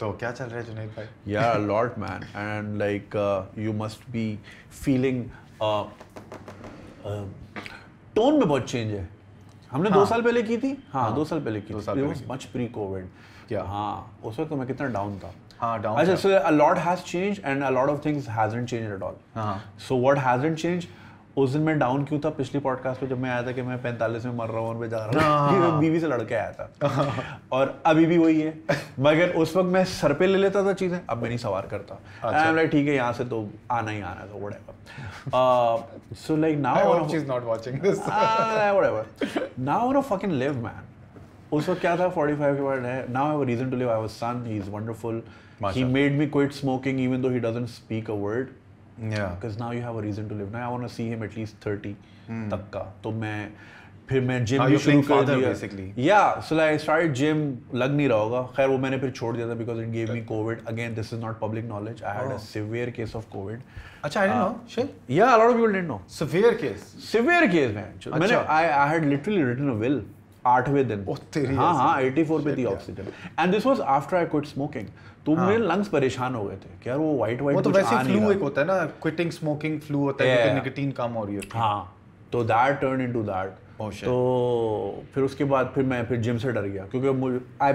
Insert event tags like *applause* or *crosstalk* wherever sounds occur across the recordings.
तो क्या चल रहा है जुनेद भाई यार lord man and like you must be feeling tone में बहुत चेंज है हमने हाँ. दो साल पहले की थी हाँ, हाँ दो साल पहले की दो साल थी मच प्री कोविड क्या हाँ उस वक्त तो मैं कितना डाउन था हाँ डाउन अच्छा so a lot has change and a lot of things hasn't changed at all so what hasn't changed उस दिन मैं डाउन क्यों था पिछली पॉडकास्ट पे जब मैं आया था कि मैं पैंतालीस में मर रहा हूँ और मैं जा रहा हूँ मैं हाँ। *laughs* बीवी से लड़के आया था *laughs* और अभी भी वही है मगर उस वक्त मैं सर पे ले लेता था चीज़ें अब मैं नहीं सवार करता अच्छा। ठीक है यहाँ से तो आना ही आना था what so like now now fucking live man उस वक्त क्या था के बाद है now reason to live I son he is wonderful he made me quit smoking even though he speak a word because now you have a reason to live now I want to see him at least 30 तक का तो मैं फिर मैं gym भी शुरू कर दिया बेसिकली या सो आई स्टार्टेड जिम लग नहीं रहा होगा खैर वो मैंने फिर छोड़ दिया था because it gave me Covid again this is not public knowledge I had a severe case of Covid अच्छा I don't know shit yeah a lot of people didn't know severe case severe case man मैंने I I had literally written a will आठवें दिन हाँ हाँ eighty four पे थी oxygen and this was after I quit smoking तो हाँ. मेरे लंग्स परेशान हो गए थे कि यार वो वाइट वाइट वो तो वैसे फ्लू एक होता है ना क्विटिंग स्मोकिंग फ्लू होता है क्योंकि निकोटीन कम हो रही है हाँ तो दैट टर्न इनटू दैट तो फिर उसके बाद फिर मैं फिर जिम से डर गया क्योंकि मुझे आई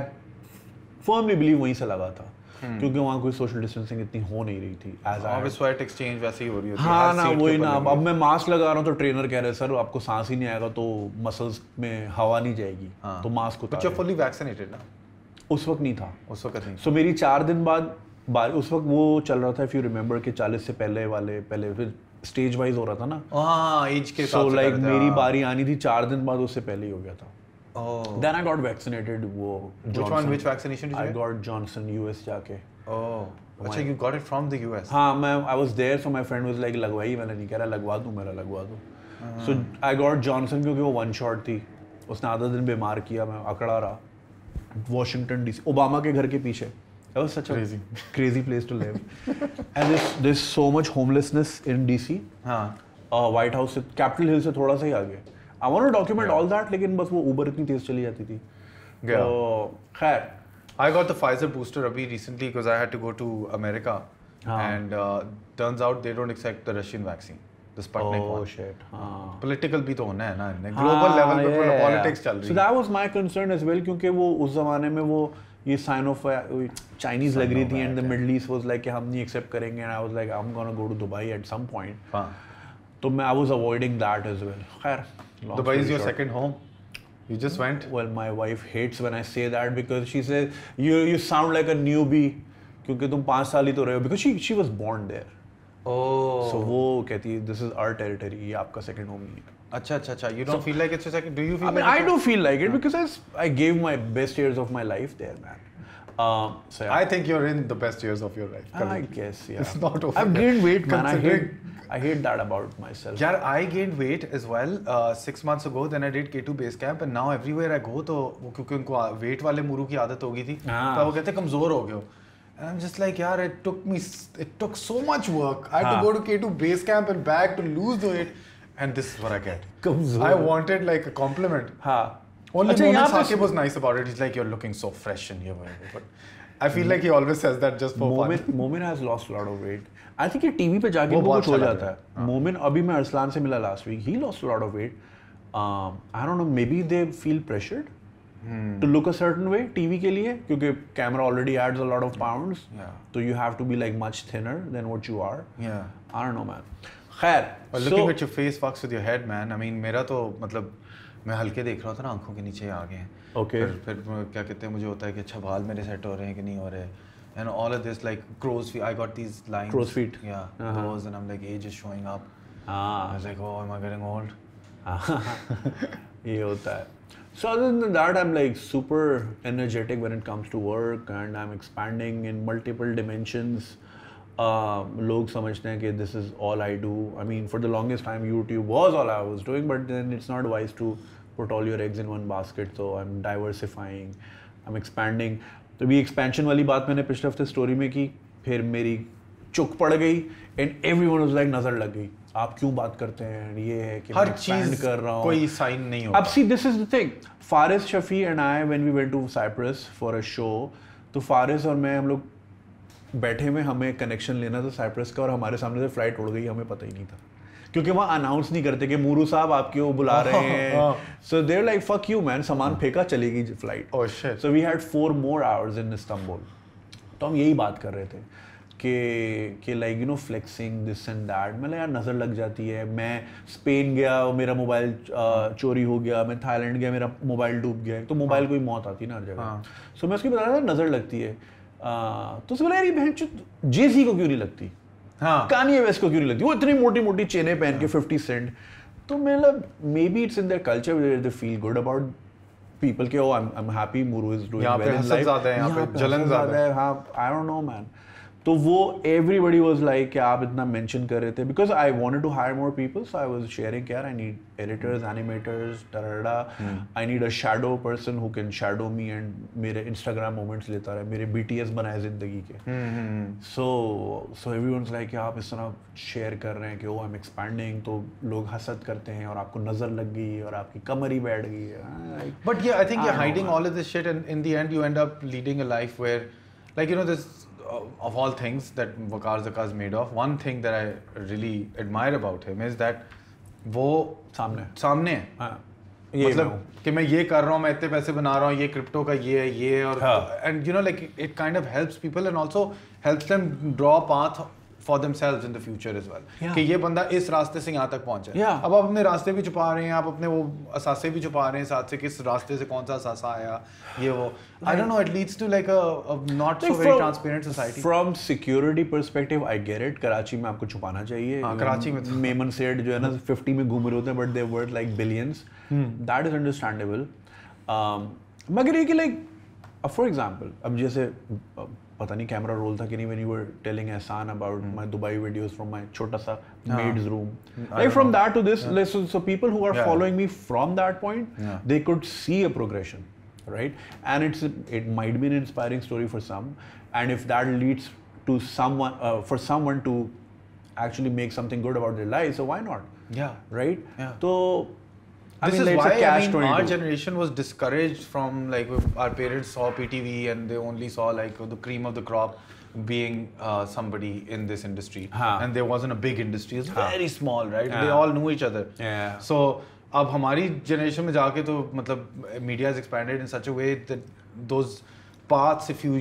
फर्मली बिलीव वहीं से लगा था हम्म। क्योंकि वहाँ कोई सोशल डिस्टेंसिंग इतनी हो नहीं रही थी एज एक्सचेंज वैसे ही हो रही है हाँ ना वही ना अब मैं मास्क लगा रहा हूँ तो ट्रेनर कह रहे हैं सर आपको सांस ही नहीं आएगा तो मसल्स में हवा नहीं जाएगी हाँ। तो मास्क होता है फुली वैक्सीनेटेड ना उस वक्त नहीं था उस वक्त नहीं सो मेरी चार दिन बाद बार उस वक्त वो चल रहा था इफ़ यू रिमेंबर कि चालीस से पहले वाले पहले फिर स्टेज वाइज हो रहा था ना एज हाँ, के सो लाइक मेरी हाँ। बारी आनी थी चार दिन बाद उससे पहले ही हो गया था Oh. Then I got vaccinated. Wo Which one? Which vaccination did you I get? I got Johnson US जाके. Oh. अच्छा you got it from the US. हाँ मैं I was there so my friend was like लगवाई मैंने नहीं कह रहा लगवा दूँ मेरा लगवा दूँ. So I got Johnson क्योंकि वो one shot थी. उसने आधा दिन बीमार किया मैं अकड़ा रहा. Washington DC. Obama के घर के पीछे. That was such a crazy, crazy place to live. and there's, there's so much homelessness in DC. हाँ. White House से Capitol Hill से थोड़ा सा ही आगे. I want to document all that लेकिन बस वो उबर इतनी तेज चली जाती थी तो, खैर I got the Pfizer booster अभी recently because I had to go to America and turns out they don't accept the Russian vaccine the oh, हाँ। भी तो होना है ना हाँ, पे चल रही है. क्योंकि वो उस जमाने में वो ये साइन ऑफ चाइनीज लग रही थी and the east was like हम नहीं एक्सेप्ट करेंगे and I was like I am gonna go to Dubai at some point तो मैं I was avoiding that as well खैर Long Dubai is your second home. You just hmm. went. Well, my wife hates when I say that because she says you you sound like a newbie. क्योंकि तुम पांच साल ही because she she was born there. Oh. So वो कहती this is our territory. ये आपका second home नहीं है. अच्छा अच्छा अच्छा you don't so, feel like it's your second do you feel I mean like I do feel like it because I I gave my best years of my life there man. Um, so yeah. I think you're in the best years of your life. Currently. I guess, yeah. It's not over. I've gained weight, man. I hate, I hate that about myself. Yeah, I gained weight as well uh, six months ago. Then I did K2 base camp, and now everywhere I go, to because weight वाले Muru ki आदत hogi thi. Ah. वो कहते कमजोर हो गए And I'm just like, yeah, it took me, it took so much work. I had to go to K2 base camp and back to lose the weight, and this is what I get. I wanted like a compliment. हाँ. Only Achha, Mona was nice about it. He's like, you're looking so fresh in here. But I feel like he always says that just for Momin, fun. Momin has lost a lot of weight. I think he TV पे जाके वो कुछ हो जाता है. Momin, अभी मैं अरसलान से मिला last week. He lost a lot of weight. Um, I don't know. Maybe they feel pressured. Hmm. To look a certain way, TV के लिए क्योंकि camera already adds a lot of pounds, yeah. so you have to be like much thinner than what you are. Yeah. I don't know, man. खैर, well, looking at your face, fucks with your head, man. I mean, मेरा तो मतलब मैं हल्के देख रहा था तो ना आंखों के नीचे आ गए हैं ओके फिर, क्या कहते हैं मुझे होता है कि अच्छा बाल मेरे सेट हो रहे हैं कि नहीं हो रहे and all of this like crow's feet I got these line crow's feet yeah crow's and I am like age is showing up I was like oh am I getting old ये होता है So other than that, I'm like super energetic when it comes to work, and I'm expanding in multiple dimensions. Um, लोग समझते हैं कि this is all I do I mean for the longest time YouTube was all I was doing but then it's not wise to put all your eggs in one basket तो I am diversifying I am expanding तो भी expansion वाली बात मैंने पिछले हफ्ते story में की फिर मेरी चुक पड़ गई एंड एवरी वन लाइक नजर लग गई आप क्यों बात करते हैं ये है कि हर चीज कर रहा हूँ कोई साइन नहीं हो अब see this is the thing Faris Shafi and I when we went to Cyprus for a show तो फारिस और मैं हम लोग बैठे में हमें कनेक्शन लेना था साइप्रस का और हमारे सामने से फ्लाइट उड़ गई हमें पता ही नहीं था क्योंकि वहाँ अनाउंस नहीं करते कि मुरू साहब आपके वो बुला हाँ, रहे हैं so there like fuck you man सामान हाँ। फेंका चलेगी flight so we had four more hours in Istanbul तो हम यही बात कर रहे थे कि कि like you know flexing this and that मैं यार नज़र लग जाती है मैं स्पेन गया और मेरा मोबाइल हाँ। चोरी हो गया मैं थाईलैंड गया मेरा मोबाइल डूब गया तो मोबाइल कोई मौत आती है ना हर जगह सो मैं उसकी बता रहा था नज़र लगती है तो बोला यार ये बहन चुत जेसी को क्यों नहीं लगती हाँ कानी एवेस को क्यों नहीं लगती वो इतनी मोटी मोटी चेने पहन के फिफ्टी हाँ। सेंट तो मतलब maybe it's in their culture they feel good about people के ओ आई एम हैप्पी मुरू is doing well in life यहाँ पे जलन ज्यादा है हां आई डोंट नो मैन तो वो एवरीबडी वॉज लाइक कि आप इतना मैंशन कर रहे थे because I want to hire more people so I was sharing care I need editors animators टराडा I need a shadow person who can shadow me and मेरे इंस्टाग्राम मोमेंट्स लेता रहे मेरे बी टी एस बनाए जिंदगी के so so everyone like आप इस तरह शेयर कर रहे हैं कि ओ आई एम एक्सपैंडिंग तो लोग हसद करते हैं और आपको नज़र लग गई और आपकी कमर ही बैठ गई है but I think hiding all is this shit in the end you end up leading a life where like you know there's Uh, of all things that Vakar Zaka is made of, one thing that I really admire about him is that वो सामने सामने है हाँ, ये मतलब कि मैं ये कर रहा हूँ मैं इतने पैसे बना रहा हूँ ये क्रिप्टो का ये है ये और and you know like it kind of helps people and also helps them draw path for themselves in the future as well कि ये बंदा इस रास्ते से यहाँ तक पहुंचे yeah. अब आप अपने रास्ते भी छुपा रहे हैं आप अपने वो असासे भी छुपा रहे हैं साथ से किस रास्ते से कौन सा असासा आया ये वो I don't know it leads to like not so very transparent society from security perspective I get it Karachi में आपको छुपाना चाहिए हाँ, कराची में मेमन तो- सेठ जो है ना फिफ्टी में घूम रहे होते हैं but the world like billions that is understandable मगर ये कि लाइक फॉर एग्जाम्पल अब जैसे पता नहीं कैमरा रोल था कि नहीं when you were telling Ehsan about my Dubai videos from my छोटा सा maids room like from that to this people who are following me from that point they could see a progression right and it's it might be an inspiring story for some and if that leads to someone for someone to actually make something good about their life so why not yeah right तो this mean, is why I mean, our generation was discouraged from like our parents saw PTV and they only saw like the cream of the crop being uh, somebody in this industry, huh. and there wasn't a big industry. It's huh. very small, right? Yeah. They all knew each other. Yeah. So. अब हमारी generation में जाके तो मतलब media is expanded in such a way that those paths if you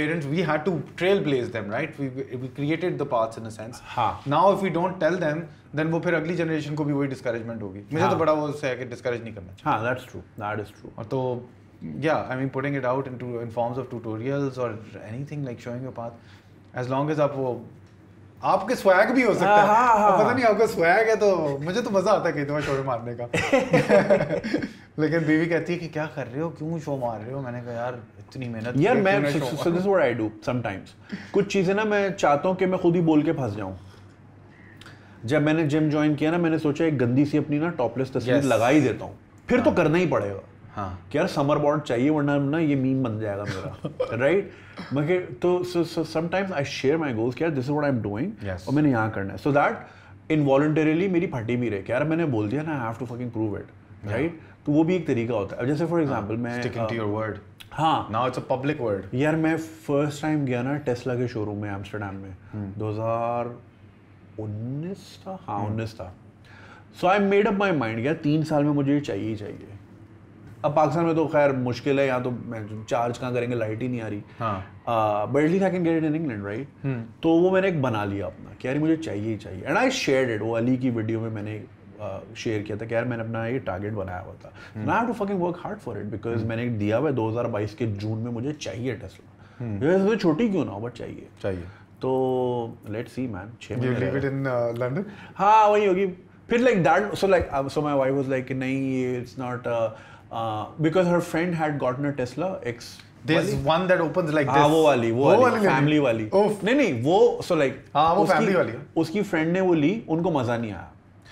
parents we had to trailblaze them right we we created the paths in a sense हाँ. now if we don't tell them then वो फिर अगली generation को भी वही discouragement होगी मुझे हाँ. तो बड़ा वो उससे है कि डिस्करेज नहीं करना हाँ that's true that is true और तो yeah I mean putting it out into in forms of tutorials or anything like showing your path as long as आप वो आपके स्वैग भी हो सकता है हाँ, हाँ, पता नहीं आपका स्वैग है तो मुझे तो मजा आता है कहीं शोर मारने का लेकिन बीवी कहती है कि क्या कर रहे हो क्यों शो मार रहे हो मैंने कहा यार इतनी मेहनत यार मैं so this what I do sometimes कुछ चीज़ें ना मैं चाहता हूँ कि मैं खुद ही बोल के फंस जाऊँ जब मैंने जिम ज्वाइन किया ना मैंने सोचा एक गंदी सी अपनी ना टॉपलेस तस्वीर लगा ही देता हूँ फिर तो हाँ। करना ही पड़ेगा हाँ कि यार समर बॉन्ड चाहिए वरना ना ये मीम बन जाएगा मेरा राइट *laughs* मगर तो sometimes I share my goals यार this is what I am doing और मैंने यहाँ करना है सो दैट इनवॉल्टरीली मेरी फटी भी रहे कि यार मैंने बोल दिया ना I have to fucking prove it right तो वो भी एक तरीका होता है जैसे फॉर एग्जाम्पल हाँ। मैं हाँ now it's a public word यार मैं फर्स्ट टाइम गया ना टेस्ला के शोरूम में एम्स्टरडेम में hmm. दो हजार उन्नीस था हाँ hmm. उन्नीस था so I made up my mind यार तीन साल में मुझे ये चाहिए ही चाहिए अब पाकिस्तान में तो खैर मुश्किल है यहाँ तो चार्ज कहाँ करेंगे लाइट ही नहीं आ रही but I can get it in England right तो वो मैंने एक बना लिया अपना कि यार मुझे चाहिए ही चाहिए एंड आई शेयर इट वो अली की वीडियो में मैंने शेयर किया था कि यार मैंने अपना ये टारगेट बनाया हुआ था I have to fucking work hard for it because मैंने दिया हुआ है 2022 के जून में मुझे चाहिए टेस्ला hmm. तो छोटी क्यों ना हो बट चाहिए चाहिए तो लेट सी मैन छः महीने uh, हाँ वही होगी फिर like that so like so my wife was like नहीं it's not because her friend had gotten a Tesla X There's one that opens like हाँ, this. हाँ वो वाली वो, वो वाली, वाली फैमिली वाली, वाली. नहीं नहीं वो so लाइक like, हाँ वो family वाली उसकी friend ने वो ली उनको मजा नहीं आया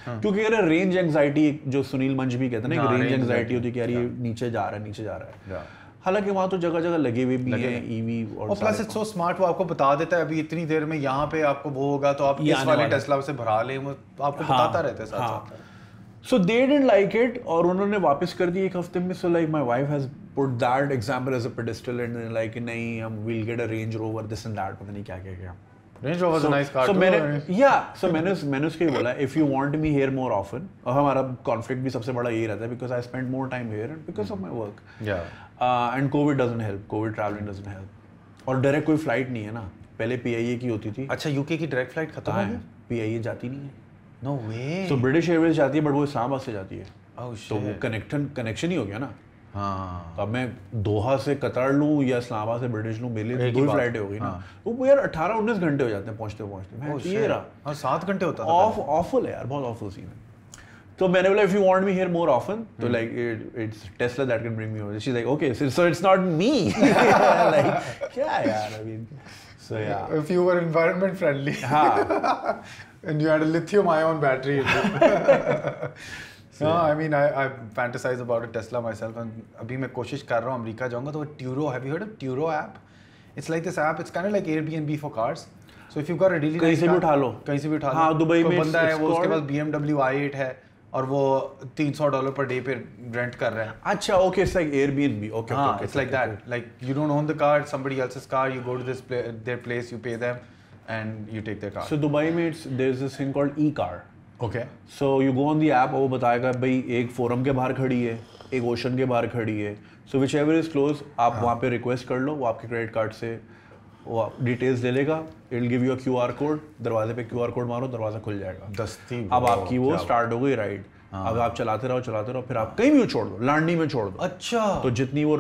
हाँ। क्योंकि अगर रेंज एंगजाइटी जो सुनील मंच भी कहते हैं ना रेंज एंगजाइटी हाँ, होती है कि यार ये हाँ। नीचे जा रहा है नीचे जा रहा है हालांकि वहां तो जगह जगह लगे हुए भी हैं ईवी e और, और प्लस इट्स सो स्मार्ट वो आपको बता देता है अभी इतनी देर में यहाँ पे आपको वो होगा तो आप इस वाले टेस्ला से भरा लें आपको हाँ, बताता रहता है साथ हाँ. साथ so they didn't like it और उन्होंने वापस कर दी एक हफ्ते में so like my wife has put that example as a pedestal and like नहीं हम will get a Range Rover this and that पता नहीं क्या क्या क्या डायरेक्ट uh, कोई फ्लाइट नहीं है ना पहले पी आई ए की होती थी अच्छा यूके की डायरेक्ट फ्लाइट खत्म है पी आई ए जाती नहीं है नो वे ब्रिटिश एयरवेज जाती है बट वो इस्लामाबाद से जाती है oh, तो कनेक्शन कनेक्शन ही हो गया ना हाँ। अब मैं दोहा से कतर लूँ या इस्लामा से ब्रिटिश लूँ मेरे लिए तो दो फ्लाइटें होगी ना हाँ। तो वो हाँ। यार अठारह उन्नीस घंटे हो जाते हैं पहुँचते पहुँचते तो हाँ, सात घंटे होता था ऑफ ऑफुल है यार बहुत ऑफुल सीन है तो मैंने बोला if you want me here more often तो like it's Tesla that can bring me over she like okay so it's not me like क्या यार I mean so yeah if you were environment friendly हां and you had a lithium ion battery So, no, I mean, I, I fantasize about a Tesla myself, and अभी मैं कोशिश कर रहा हूँ अमरीका जाऊँगा तो वो Turo, have you heard of Turo app? It's like this app. It's kind of like Airbnb for cars. So if you've got a really कहीं से भी उठा लो कहीं से भी उठा हाँ, लो दुबई में बंदा है वो उसके पास BMW i8 है और वो 300 डॉलर पर डे पे रेंट कर रहे हैं अच्छा okay it's like Airbnb okay okay it's like that like you don't own the car somebody else's car you go to this their place you pay them and you take their car so Dubai में it's there is this thing called e car okay so you go on the app वो बताएगा भाई एक forum के बाहर खड़ी है एक ओशन के बाहर खड़ी है so whichever is close आप हाँ। वहाँ पे रिक्वेस्ट कर लो वो आपके क्रेडिट कार्ड से वो डिटेल्स ले लेगा it give you Q R code दरवाजे पे क्यू आर कोड मारो दरवाजा खुल जाएगा दस्ती अब आपकी वो स्टार्ट हो गई राइड हाँ। अगर आप चलाते रहो चलाते रहो फिर आप कहीं भी छोड़ दो लांडी में छोड़ दो अच्छा तो जितनी वो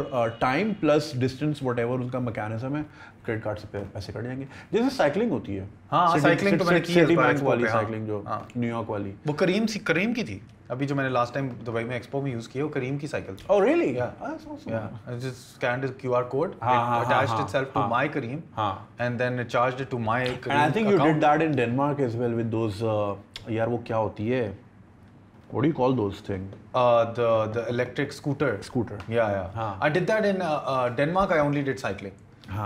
टाइम प्लस डिस्टेंस वट उसका मैकेनिज्म है क्रेडिट कार्ड से पैसे कट जाएंगे जैसे साइकिलिंग होती है साइकिलिंग हाँ, तो मैंने की वाली साइकिलिंग हाँ। जो न्यूयॉर्क वाली वो करीम सी करीम की थी अभी जो मैंने लास्ट टाइम दुबई में एक्सपो में यूज किया वो करीम की साइकिल थी oh really yeah I just scan the QR code it attached itself to my Careem हां and then it charged to my Careem I think you did that in Denmark as well with those यार वो क्या होती है What do you call those things? Uh, the the electric scooter. Scooter. Yeah, yeah. I did that in uh, uh, Denmark. I only did cycling.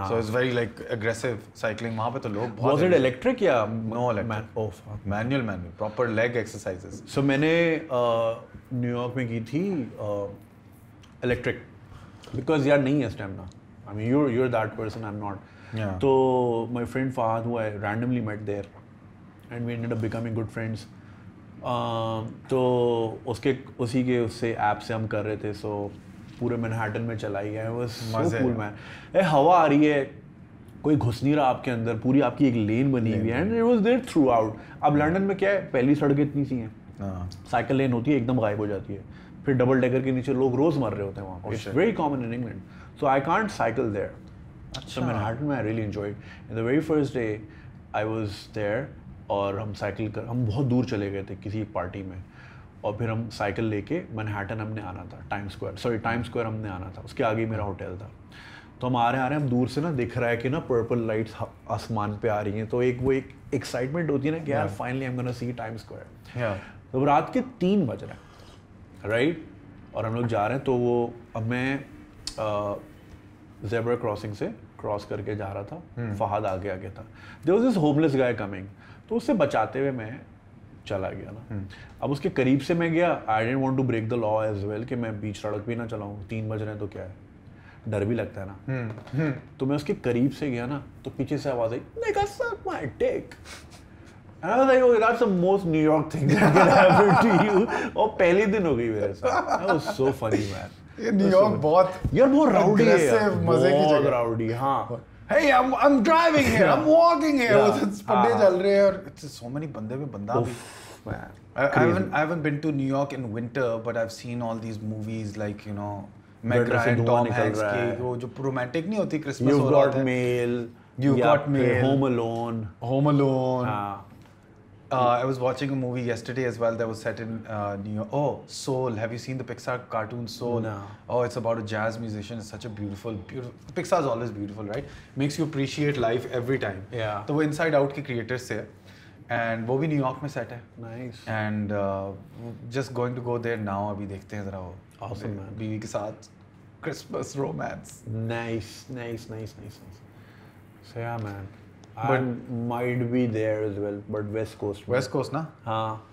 So it's very like aggressive cycling. वहाँ पे तो लोग Was it electric Yeah. no electric? Man, oh fuck. Manual manual. Proper leg exercises. So मैंने uh, New York. की थी uh, electric because you नहीं है stamina. I mean you're you're that person. I'm not. Yeah. So my friend Fahad who I randomly met there and we ended up becoming good friends. Um, तो उसके उसी के उससे app से हम कर रहे थे सो पूरे मैनहाटन में चलाई गए वो कूल में ए हवा आ रही है कोई घुस नहीं रहा आपके अंदर पूरी आपकी एक लेन बनी हुई है and it was there throughout अब लंदन hmm. में क्या है पहली सड़कें इतनी सी हैं साइकिल हाँ। लेन होती है एकदम गायब हो जाती है फिर डबल डेकर के नीचे लोग रोज मर रहे होते हैं वहाँ पर it's very common in England so I can't cycle there अच्छा मैनहाटन में I really enjoyed the very first day I was there और हम साइकिल कर हम बहुत दूर चले गए थे किसी एक पार्टी में और फिर हम साइकिल लेके मैनहैटन हमने आना था Times Square sorry Times Square हमने आना था उसके आगे मेरा होटल था तो हम आ रहे आ रहे हम दूर से ना दिख रहा है कि ना पर्पल लाइट्स आसमान पे आ रही हैं तो एक वो एक एक्साइटमेंट होती है ना कि यार फाइनली हम गोना सी टाइम स्क्वायर तो रात के तीन बज रहे हैं राइट और हम लोग जा रहे हैं तो वो अब मैं जेबर क्रॉसिंग से क्रॉस करके जा रहा था हम्म। फहाद आगे आगे था there was this homeless guy coming तो उससे बचाते हुए मैं चला गया ना हम्म। अब उसके करीब से मैं गया I didn't want to break the law as well कि मैं बीच सड़क भी ना चलाऊँ तीन बज रहे हैं तो क्या है डर भी लगता है ना हम्म, हम्म। तो मैं उसके करीब से गया ना तो पीछे से आवाज आई लाइक टेक oh, और पहले दिन हो गई मेरे साथ. That न्यूयॉर्क बहुत यार बहुत राउडी है मजे की जगह राउडी हाँ hey I'm I'm driving here yeah. I'm walking here yeah. with ah. it's so many bande mein banda Oof, bhi man. I, I haven't I haven't been to New York in winter but I've seen all these movies like you know Meg Ryan Tom Hanks की वो जो you You've got mail You've got mail Home Alone Home Alone uh, I was watching a movie yesterday as well that was set in uh, New York. Oh, Soul. Have you seen the Pixar cartoon Soul? No. Oh, it's about a jazz musician. It's such a beautiful, beautiful. Pixar's always beautiful, right? Makes you appreciate life every time. Yeah. So, Inside Out के creators say, and वो New York में set है nice and just going to go there now अभी देखते हैं awesome man बीवी के Christmas romance. nice, nice, nice. nice, nice. So, yeah, man. But might be there as well but west coast west coast ना हाँ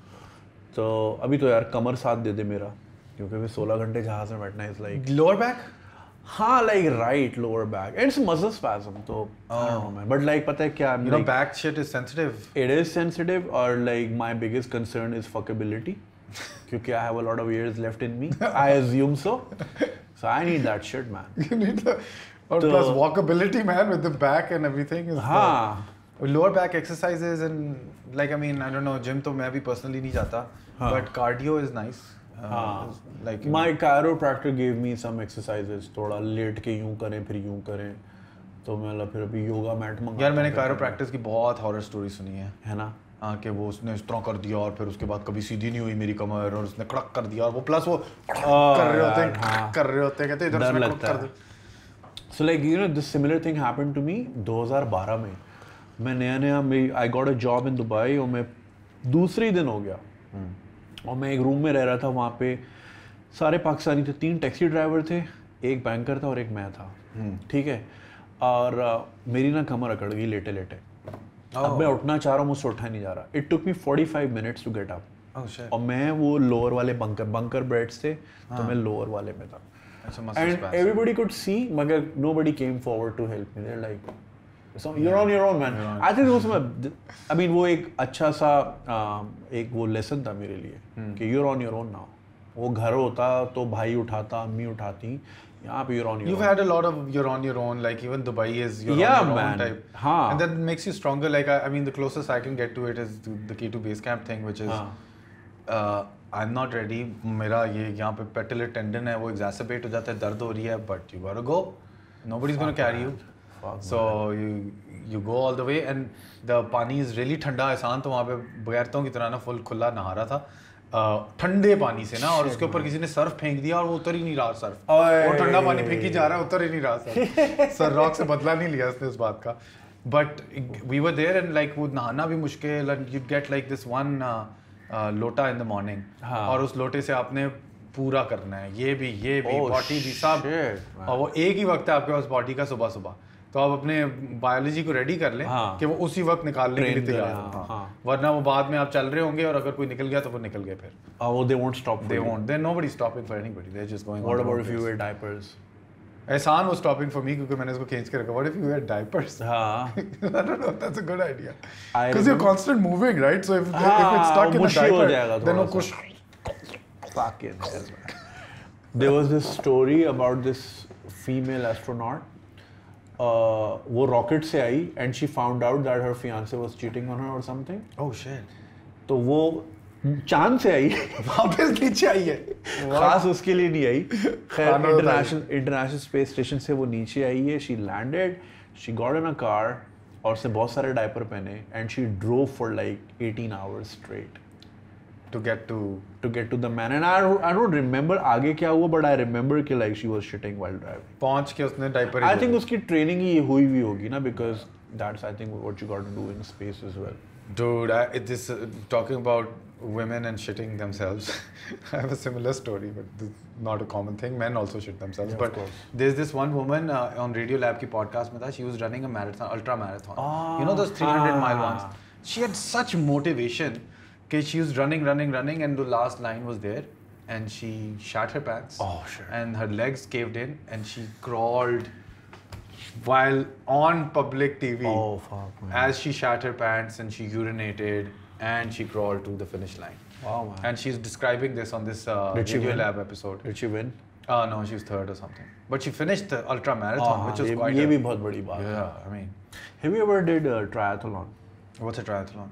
तो अभी तो यार कमर साथ दे दे मेरा क्योंकि मैं सोलह घंटे जहाज में बैठना इज लाइक लोअर बैक हाँ like right lower back it's muscle spasm तो बट लाइक oh. पता है क्या you know back shit is sensitive it is sensitive और like my biggest concern is fuckability क्योंकि I have a lot of years left in me I assume so so I need that shit man और plus walkability man with the back and everything is हां lower back exercises and like I mean I don't know gym तो मैं भी personally नहीं जाता but cardio is nice like my chiropractor give me some exercises थोड़ा लेट के यूं करें फिर यूं करें तो मैं मतलब फिर अभी योगा मैट मंगा यार मैंने कायरोप्रैक्टर की बहुत हॉरर स्टोरी सुनी है है ना हाँ कि वो उसने इस तरह कर दिया और फिर उसके बाद कभी सीधी नहीं हुई मेरी कमर और उसने कड़क कर दिया और वो प्लस वो कर रहे होते हैं हाँ। कर रहे होते हैं कहते इधर से कर दिया so like you know this similar thing happen to me 2012 में मैं नया नया मेरी I got a job in Dubai और मैं दूसरे ही दिन हो गया hmm. और मैं एक रूम में रह रहा था वहाँ पे सारे पाकिस्तानी थे तीन टैक्सी ड्राइवर थे एक बैंकर था और एक मैं था hmm. ठीक hmm. है और uh, मेरी ना कमर अकड़ गई लेटे लेटे oh. अब मैं उठना चाह रहा हूँ मुझसे उठा नहीं जा रहा it took me forty five minutes to get up और मैं वो लोअर वाले बंकर बंकर ब्रेड्स थे तो हाँ। मैं लोअर वाले में था and everybody could see, but nobody came forward to help me. They're like, so you're yeah. on your own man. I think उस समय I mean वो एक अच्छा सा एक वो लेसन था मेरे लिए ki you're on your own now. wo ghar hota to bhai uthata ammi uthati yahan pe you're on your You've own. had a lot of you're on your own like even Dubai is you're yeah, on your man. own type. ha And that makes you stronger like I, I mean the closest I can get to it is the, the K2 base camp thing which is हाँ. I am not ready मेरा ये यहाँ पे petal tendon है वो एग्जैसबेट हो जाता है दर्द हो रही है but you got go nobody is carry you so you you go all the way and the pani is really ठंडा एहसान तो वहाँ पे बगैरतों की तरह ना फुल खुला नहा रहा था ठंडे uh, पानी से ना और उसके ऊपर किसी ने सर्फ फेंक दिया और वो उतर ही नहीं रहा सर्फ और ठंडा पानी फेंकी जा रहा है उतर ही नहीं रहा *laughs* सर रॉक से बदला नहीं लिया उसने उस बात का but we were there and like वो नहाना भी मुश्किल and you get like this one lota in the morning और उस लोटे से आपने पूरा करना है ये भी ये भी बॉडी oh, भी सब और वो एक ही वक्त है आपके पास बॉडी का सुबह सुबह तो आप अपने बायोलॉजी को रेडी कर लें हाँ, कि वो उसी वक्त निकालने के लिए तैयार हाँ, हाँ, हाँ, वरना वो बाद में आप चल रहे होंगे और अगर कोई निकल गया तो वो निकल गए फिर हाँ, वो they won't stop they won't they nobody stopping for anybody they just going what about if you wear diapers Ehsan was stopping for me क्योंकि मैंने इसको खींच के रखा what if you had diapers हां I don't know that's a good idea because you constant moving right so if if it's stuck in the diaper then of course fuck it there was this story about this female astronaut वो rocket uh, से आई and she found out that her fiance was cheating on her और something oh shit तो वो चांद से आई वापस नीचे आई है खास उसके लिए नहीं आई खैर इंटरनेशनल इंटरनेशनल स्पेस स्टेशन से वो नीचे आई है she landed she got in a car और उसने बहुत सारे डायपर पहने and she drove for like 18 hours straight to get to to get to the man and I I don't remember आगे क्या हुआ बट आई रिमेंबर कि like she was shitting while driving पहुंच के उसने डायपर आई थिंक उसकी training ही हुई हुई होगी ना because that's I think what you got to do in space as well Dude, I, it is uh, talking about women and shitting themselves. *laughs* I have a similar story, but this is not a common thing. Men also shit themselves. Yeah, but there's this one woman uh, on Radio Lab ki podcast mein tha, she was running a marathon, ultra marathon. Oh, you know those 300 ah. mile ones? She had such motivation cause she was running, running, running, and the last line was there. And she shat her pants. Oh, sure. And her legs caved in, and she crawled while on public TV oh, fuck, as she shat her pants and she urinated and she crawled to the finish line. Wow, man. And she's describing this on this uh, Did Video Lab episode. Did she win? Uh, no, she was third or something. But she finished the ultra marathon, ah, which was quite. ये yeah, I mean, have you ever did a uh, triathlon? What's a triathlon?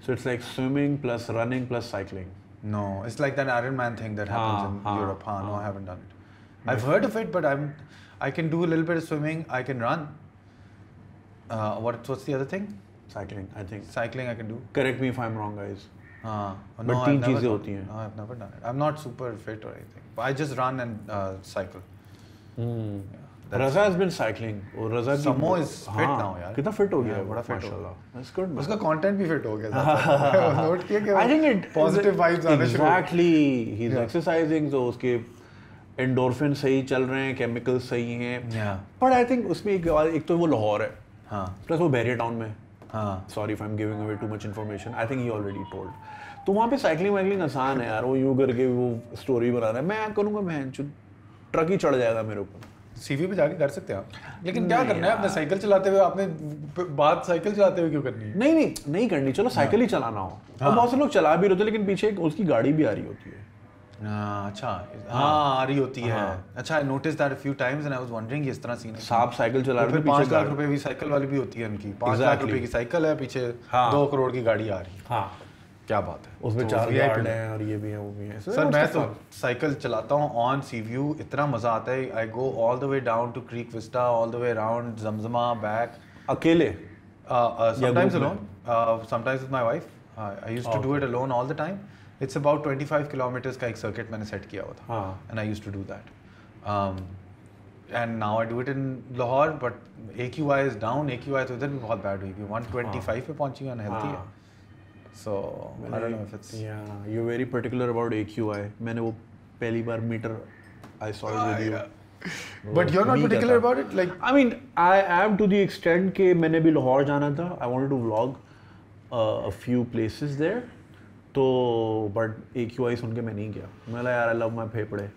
So it's like swimming plus running plus cycling. No, it's like that Ironman thing that happens ah, in ah, Europe. Ah, No, ah. I haven't done it. I've heard of it, but I'm. I can do a little bit of swimming. I can run. Uh, what's the other thing? Cycling, I think. Cycling, I can do. Correct me if I'm wrong, guys. Uh, no, but I've never, hoti no, I've never done it. I'm not super fit or anything. I just run and uh, cycle. Hmm. Yeah, Raza has been cycling. or oh, Raza Samo is fit now, haan. now. Kita fit ho yeah, gaya, fit ho. That's good. Uska content bhi fit ho gaya, *laughs* I think it positive vibes. Exactly. He's exercising. So, his endorphin सही चल रहे हैं chemicals सही हैं but I think उसमें एक एक तो वो लाहौर है हाँ प्लस वो बैरिया टाउन में हाँ sorry I am giving away too much information I think he already told तो वहाँ पे साइकिलिंग वाइकलिंग आसान है यार वो यू करके वो स्टोरी बना रहा है मैं करूँगा मैं ट्रक ही चढ़ जाएगा मेरे ऊपर सीवी पे जाके कर सकते हैं आप लेकिन क्या करना है आपने साइकिल चलाते हुए आपने बात साइकिल चलाते हुए क्यों करनी है नहीं नहीं नहीं करनी चलो साइकिल हाँ। ही चलाना हो हाँ। बहुत से लोग चला भी रहे हैं लेकिन पीछे उसकी गाड़ी भी आ रही होती है हाँ, अच्छा हाँ।, हाँ आ रही होती है हाँ। अच्छा I notice that few times and I was wondering इस तरह सीन सांप साइकिल चला रहे पाँच लाख रुपए की साइकिल वाली भी होती है उनकी पाँच लाख रुपए की साइकिल है पीछे दो करोड़ की गाड़ी आ रही है हाँ क्या बात है उसमें तो चार गार्ड हैं और ये भी हैं वो भी हैं सर मैं तो साइकिल चलाता हूँ ऑन सी व्यू इतना मज़ा आता है I go all the way down to Creek Vista all the way around Zamzama back अकेले sometimes alone sometimes with my wife I used to do it alone all the time it's about twenty five kilometres का एक circuit मैंने set किया हुआ था and I use to do that and now I do it in Lahore but A Q I is down A Q आई तो इधर भी बहुत बैड हुई वन ट्वेंटी फाइव पे पहुंची हुई अनहेल्थी है so you very particular about A Q I मैंने वो पहली बार meter I saw but you are not particular about it like I mean I am to the extent के मैंने भी लाहौर जाना था I want to vlog a few places there तो बट ए क्यू आई सुन के मैं नहीं गया मैं लगा यार आई लव माई फेफड़े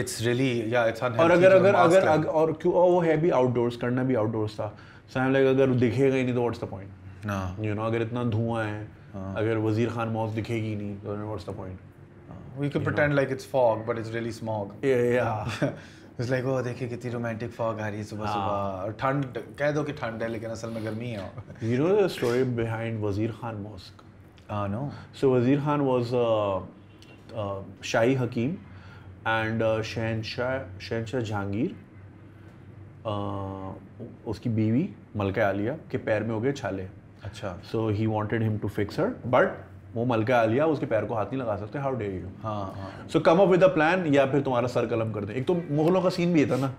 इट्स रियली या इट्स और अगर अगर अगर, और क्यों वो है भी आउटडोर्स करना भी आउटडोर्स था सैम लाइक अगर दिखेगा ही नहीं तो what's the point you know अगर इतना धुआं है हाँ। अगर वजीर खान मौत दिखेगी नहीं तो what's the point we could you pretend know. like it's fog but it's really smog yeah yeah *laughs* it's like oh देखिए कितनी रोमांटिक फॉग आ रही है सुबह सुबह हाँ। और ठंड कह दो कि ठंड है लेकिन असल में गर्मी है you know the story behind Wazir Khan mosque Uh, no. So Wazir Khan was uh, uh, Shahi Hakim and uh, Shahenshah Jahangir उसकी बीवी मलका आलिया के पैर में हो गए छाले अच्छा so he wanted him to fix her but वो मलका आलिया उसके पैर को हाथ नहीं लगा सकते हाउ डे यू हाँ so come up with a plan या फिर तुम्हारा सर कलम कर दे एक तो मुगलों का सीन भी था ना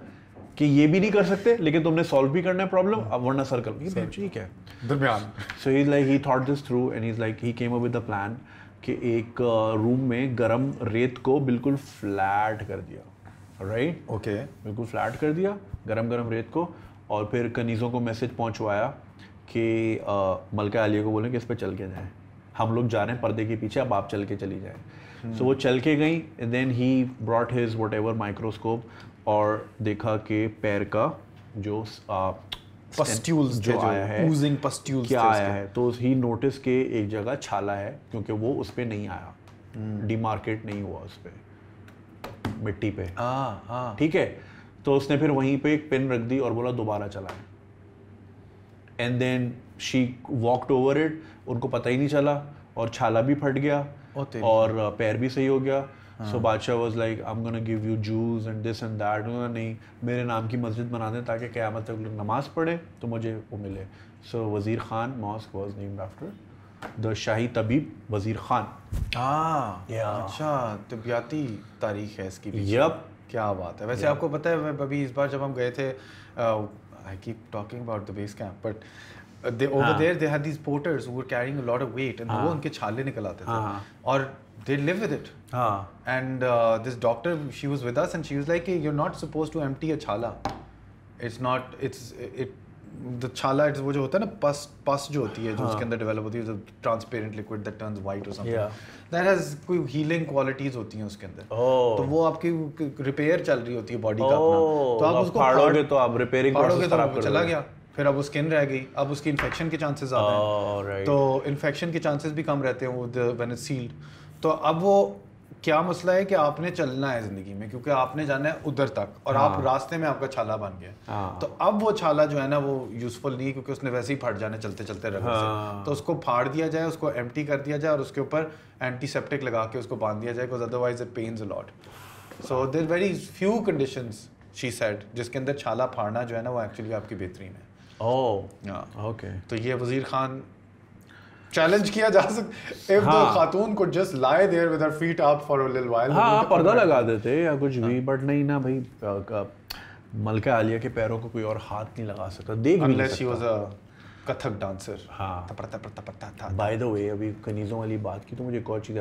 कि ये भी नहीं कर सकते लेकिन तुमने सॉल्व भी करना है प्रॉब्लम अब वरना सर कलम ठीक है दरमियान so he like he thought this through and is like he came up with a plan कि एक रूम uh, में गरम रेत को बिल्कुल फ्लैट कर दिया राइट ओके बिल्कुल फ्लैट कर दिया गरम गरम रेत को और फिर कनीज़ों को मैसेज पहुंचवाया कि uh, मलका आलिया को बोलें कि इस पर चल के जाएं हम लोग जा रहे हैं पर्दे के पीछे अब आप चल के चली जाएं सो hmm. so, वो चल के गई then he brought his whatever microscope और देखा कि पैर का जो uh, पस्ट्यूल्स जो आया है ओजिंग पस्ट्यूल्स क्या आया है तो ही नोटिस के एक जगह छाला है क्योंकि वो उस पर नहीं आया डीमार्केट hmm. नहीं हुआ उस पर मिट्टी पे ठीक है तो उसने फिर वहीं पे एक पिन रख दी और बोला दोबारा चलाएं and then she walked over it उनको पता ही नहीं चला और छाला भी फट गया और पैर भी सही हो गया सो बादशाह was like I am gonna give you juice and this and that उन्होंने नहीं मेरे नाम की मस्जिद बना दें ताकि क़्यामत तक लोग नमाज़ पढ़े तो मुझे वो मिले सो Wazir Khan mosque was named after the shahi tabib Wazir Khan अच्छा तबियाती तारीख है इसकी यप क्या बात है वैसे आपको पता है अभी इस बार जब हम गए थे I keep talking about the base camp but they over हाँ. there they had these porters who were carrying a lot of weight and हाँ. वो उनके छाले निकल आते थे हाँ. हाँ। और they live with it. Ah. And uh, this doctor, she was with us, and she was like, hey, "You're not supposed to empty a chala. It's not. It's it. The chala. It's वो जो होता है ना pus pus jo hoti hai, jo उसके अंदर develop hoti hai, the transparent liquid that turns white or something. Yeah. That has कोई healing qualities होती हैं उसके अंदर. Oh. तो वो आपकी repair चल रही होती है body oh. का अपना. तो आप उसको फाड़ोगे तो आप repairing process खराब कर चला गया. फिर अब वो स्किन रह गई अब उसकी इन्फेक्शन के चांसेस ज़्यादा रहे हैं तो इन्फेक्शन के चांसेस भी कम रहते हैं विद व्हेन इट्स सील्ड तो अब वो क्या मसला है कि आपने चलना है ज़िंदगी में क्योंकि आपने जाना है उधर तक और आप हाँ। रास्ते में आपका छाला बन गया हाँ। तो अब वो छाला जो है ना वो यूज़फुल नहीं है क्योंकि उसने वैसे ही फट जाना चलते चलते रखा हाँ। से तो उसको फाड़ दिया जाए उसको एम कर दिया जाए और उसके ऊपर एंटीसेप्टिक लगा के उसको बांध दिया जाए because otherwise it pains a lot so there very few condition शी सेट जिसके अंदर छाला फाड़ना जो है ना वो एक्चुअली आपकी बेहतरीन है ओह oh। हाँ। ओके तो ये वज़ीर खान चैलेंज किया जा सकता इफ द खातून को just lie there with her feet up for a little while हां पर्दा लगा देते या कुछ भी बट हाँ। नहीं ना भाई मलका आलिया के पैरों को कोई और हाथ नहीं लगा सकता देख भी नहीं सकता कथक डांसर हाँ तपर तपर तपर था, बाय द वे अभी कनीज़ों वाली बात की तो मुझे एक और चीज़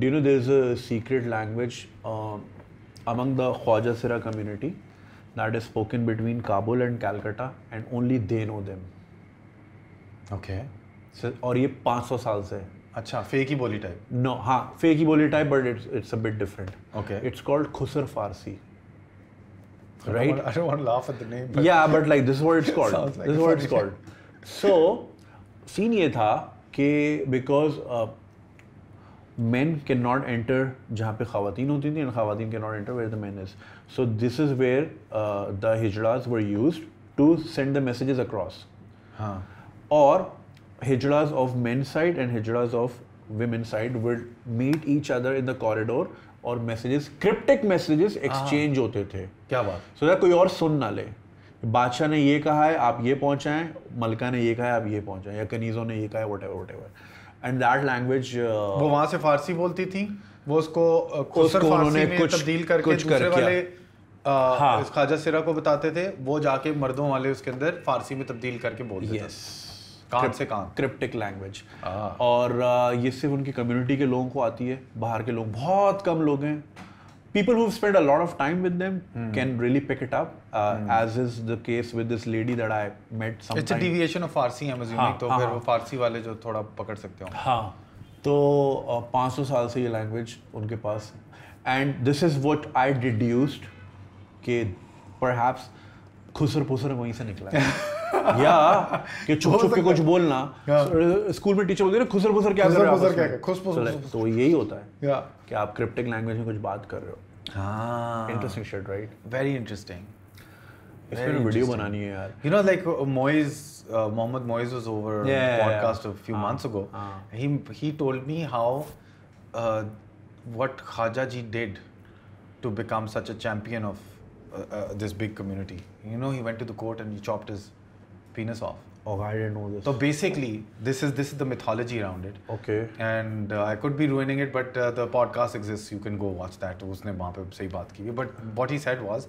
डी know there is a secret language among the khwaja sira community that is spoken between Kabul and Calcutta and only they know them okay और ये 500 साल से अच्छा फेक ही बोली टाइप नो no, हाँ फेक ही बोली type but it's it's a bit different okay it's called Khusar Farsi right I don't want laugh at the name या but like this word is called this word is called so scene ये था कि because man can not enter जहाँ पे खातन होती थी खातन के not enter where the man is so this is where the hijras were use to send the messages across हाँ और hijras of men's side and hijras of women's side would meet each other in the corridor और messages cryptic messages exchange होते थे क्या बात सो so कोई और सुन ना ले बादशाह ने ये कहा है आप ये पहुंचाएं मलका ने ये कहा है आप ये पहुंचाएं या कनीज़ों ने ये कहा है whatever and that language वो वहाँ से फारसी बोलती थी वो उसको uh, खुसर फारसी में कुछ तब्दील करके कुछ दूसरे कर वाले हाँ। ख्वाजा सिरा को बताते थे वो जाके मर्दों वाले उसके अंदर फारसी में तब्दील करके बोलते yes. थे कहाँ से कहाँ क्रिप्टिक लैंग्वेज और ये सिर्फ उनकी कम्युनिटी के लोगों को आती है बाहर के लोग बहुत कम लोग हैं people who've spent a lot of time with them mm. can really pick it up, uh, mm. as is the case with this lady that I met. Sometime. It's a deviation of Farsi, I'm assuming. हाँ, तो हाँ, फिर वो Farsi वाले जो थोड़ा पकड़ सकते हो. हाँ. तो पाँच सौ साल से ये लैंग्वेज उनके पास and this is what I deduced कि परहैप्स खुसर पुसर वहीं से निकला है *laughs* या कि छुप छुप के कुछ बोलना स्कूल में टीचर बोलते हैं खुसर फुसर क्या कर रहे हो खुस तो यही होता है कि आप क्रिप्टिक लैंग्वेज में कुछ बात कर रहे हो interesting shit right very interesting इसमें वीडियो बनानी है यार you know like Moiz Mohammad Moiz was over podcast a few months ago he he told me how what Khaja ji did to become such a champion of this big community you know he went to the court and he chopped his penis off? Oh, I didn't know this. So basically, this is this is the mythology around it. Okay. And uh, I could be ruining it, but uh, the podcast exists. You can go watch that. उसने वहाँ पे सही बात की But what he said was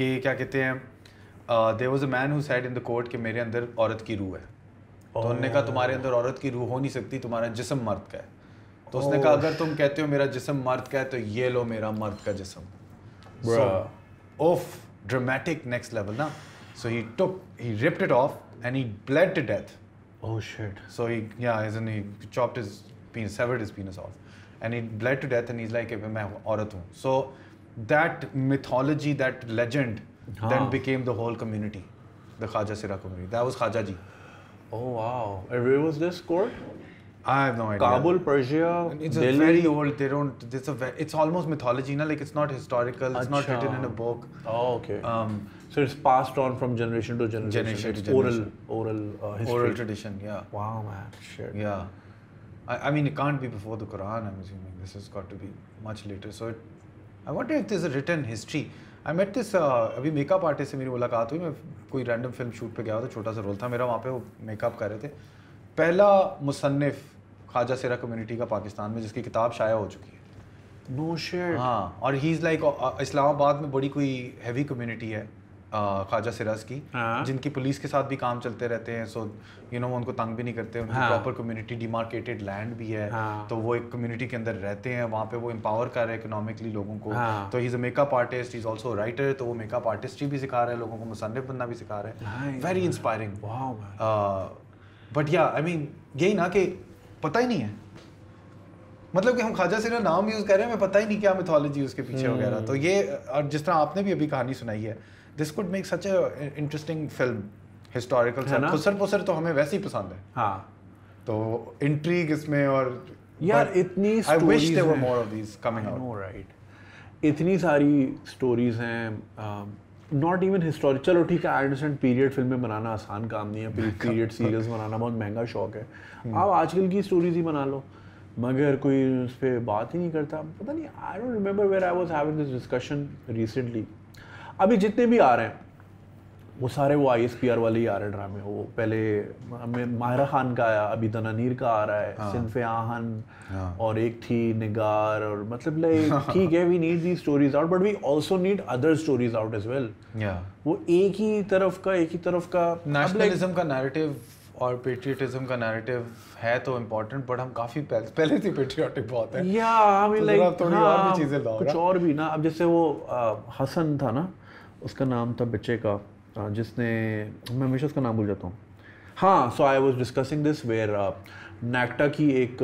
कि क्या कहते हैं there was a man who said in the court कि मेरे अंदर औरत की रूह है तो उन्होंने कहा तुम्हारे अंदर औरत की रूह हो नहीं सकती तुम्हारा जिसम मर्द का है तो उसने कहा अगर तुम कहते हो मेरा जिसम मर्द का है तो ये लो मेरा मर्द का जिसम सो ऑफ ड्रामेटिक नेक्स्ट लेवल ना so he took he ripped it off and he bled to death. Oh shit. So he yeah, as in he chopped his penis, severed his penis off, and he bled to death. And he's like, "I'm So that mythology, that legend, huh. then became the whole community, the Khaja Sira community. That was Khaja ji. Oh wow! And where was this court? I have no idea. Kabul, Persia, and it's Delhi. a very old. They don't. It's a. it's almost mythology, na? Like it's not historical. It's Achha. not written in a book. Oh, okay. Um, so it's passed on from generation to generation. Generation it's to generation. Oral, oral uh, history. Oral tradition. Yeah. Wow, man. Shit. Yeah. I, I mean, it can't be before the Quran. I'm assuming this has got to be much later. So, it, I wonder if there's a written history. I met this. This uh, अभी makeup artist से मेरी मुलाकात हुई मैं कोई random film shoot पे गया था छोटा सा रोल था मेरा वहाँ पे वो मेकअप कर रहे थे पहला मुसनफ़ ख्वाजा सिरा कम्युनिटी का पाकिस्तान में जिसकी किताब शाया हो चुकी है नो no हाँ और ही इज़ लाइक इस्लामाबाद में बड़ी कोई हैवी कम्युनिटी है ख्वाजा सिराज की हाँ. जिनकी पुलिस के साथ भी काम चलते रहते हैं सो यू नो वो उनको तंग भी नहीं करते उनकी प्रॉपर कम्युनिटी डिमार्केटेड लैंड भी है हाँ. तो वो एक कम्युनिटी के अंदर रहते हैं वहाँ पे वो एम्पावर कर रहे हैं इकोनॉमिकली लोगों को हाँ. तो is a makeup artist is also writer तो वो मेकअप आर्टिस्ट भी सिखा रहे हैं लोगों को मुसनफ़ बनना भी सिखा रहे हैं very inspiring but yeah I mean यही ना कि पता ही नहीं है मतलब कि हम ख्वाजा सिन्हा नाम यूज़ कर रहे हैं हमें पता ही नहीं क्या मिथोलॉजी उसके पीछे वगैरह तो ये और जिस तरह आपने भी अभी कहानी सुनाई है this could make such interesting film historical Khusar Pusar तो हमें वैसे ही पसंद है हाँ तो इंट्रीग इसमें और यार इतनी I wish there more of these coming out right इतनी सारी स्टोरीज हैं um, नॉट इवन हिस्टोरिक चलो ठीक है आई अंडरस्टैंड पीरियड फिल्में बनाना आसान काम नहीं है पीरियड सीरियल्स *laughs* बनाना बहुत महंगा शौक है हम्म। आप आजकल की स्टोरीज ही बना लो मगर कोई उस पर बात ही नहीं करता पता नहीं I don't remember where I was having this discussion recently अभी जितने भी आ रहे हैं वो सारे वो आई एस पी आर वाले ही आ रहे ड्रामे वो पहले हमें माहिरा खान का आया अभी दनानीर तो का आ रहा है हाँ। सिंफ आहन हाँ। और एक थी निगार और मतलब *laughs* ठीक है we need the stories out but we also need other stories out as well वो एक ही तरफ का एक ही तरफ का नेशनलिज्म का नैरेटिव और पेट्रियटिज्म का नैरेटिव है तो इम्पोर्टेंट बट हम काफ़ी पहले, पहले से पेट्रियाटिक बहुत है या हमें लाइक थोड़ी और भी हाँ, चीज़ें लाओ कुछ और भी ना अब जैसे वो हसन था ना उसका नाम था बच्चे का जिसने मैं हमेशा उसका नाम भूल जाता हूँ हाँ so I was discussing this where NACTA की एक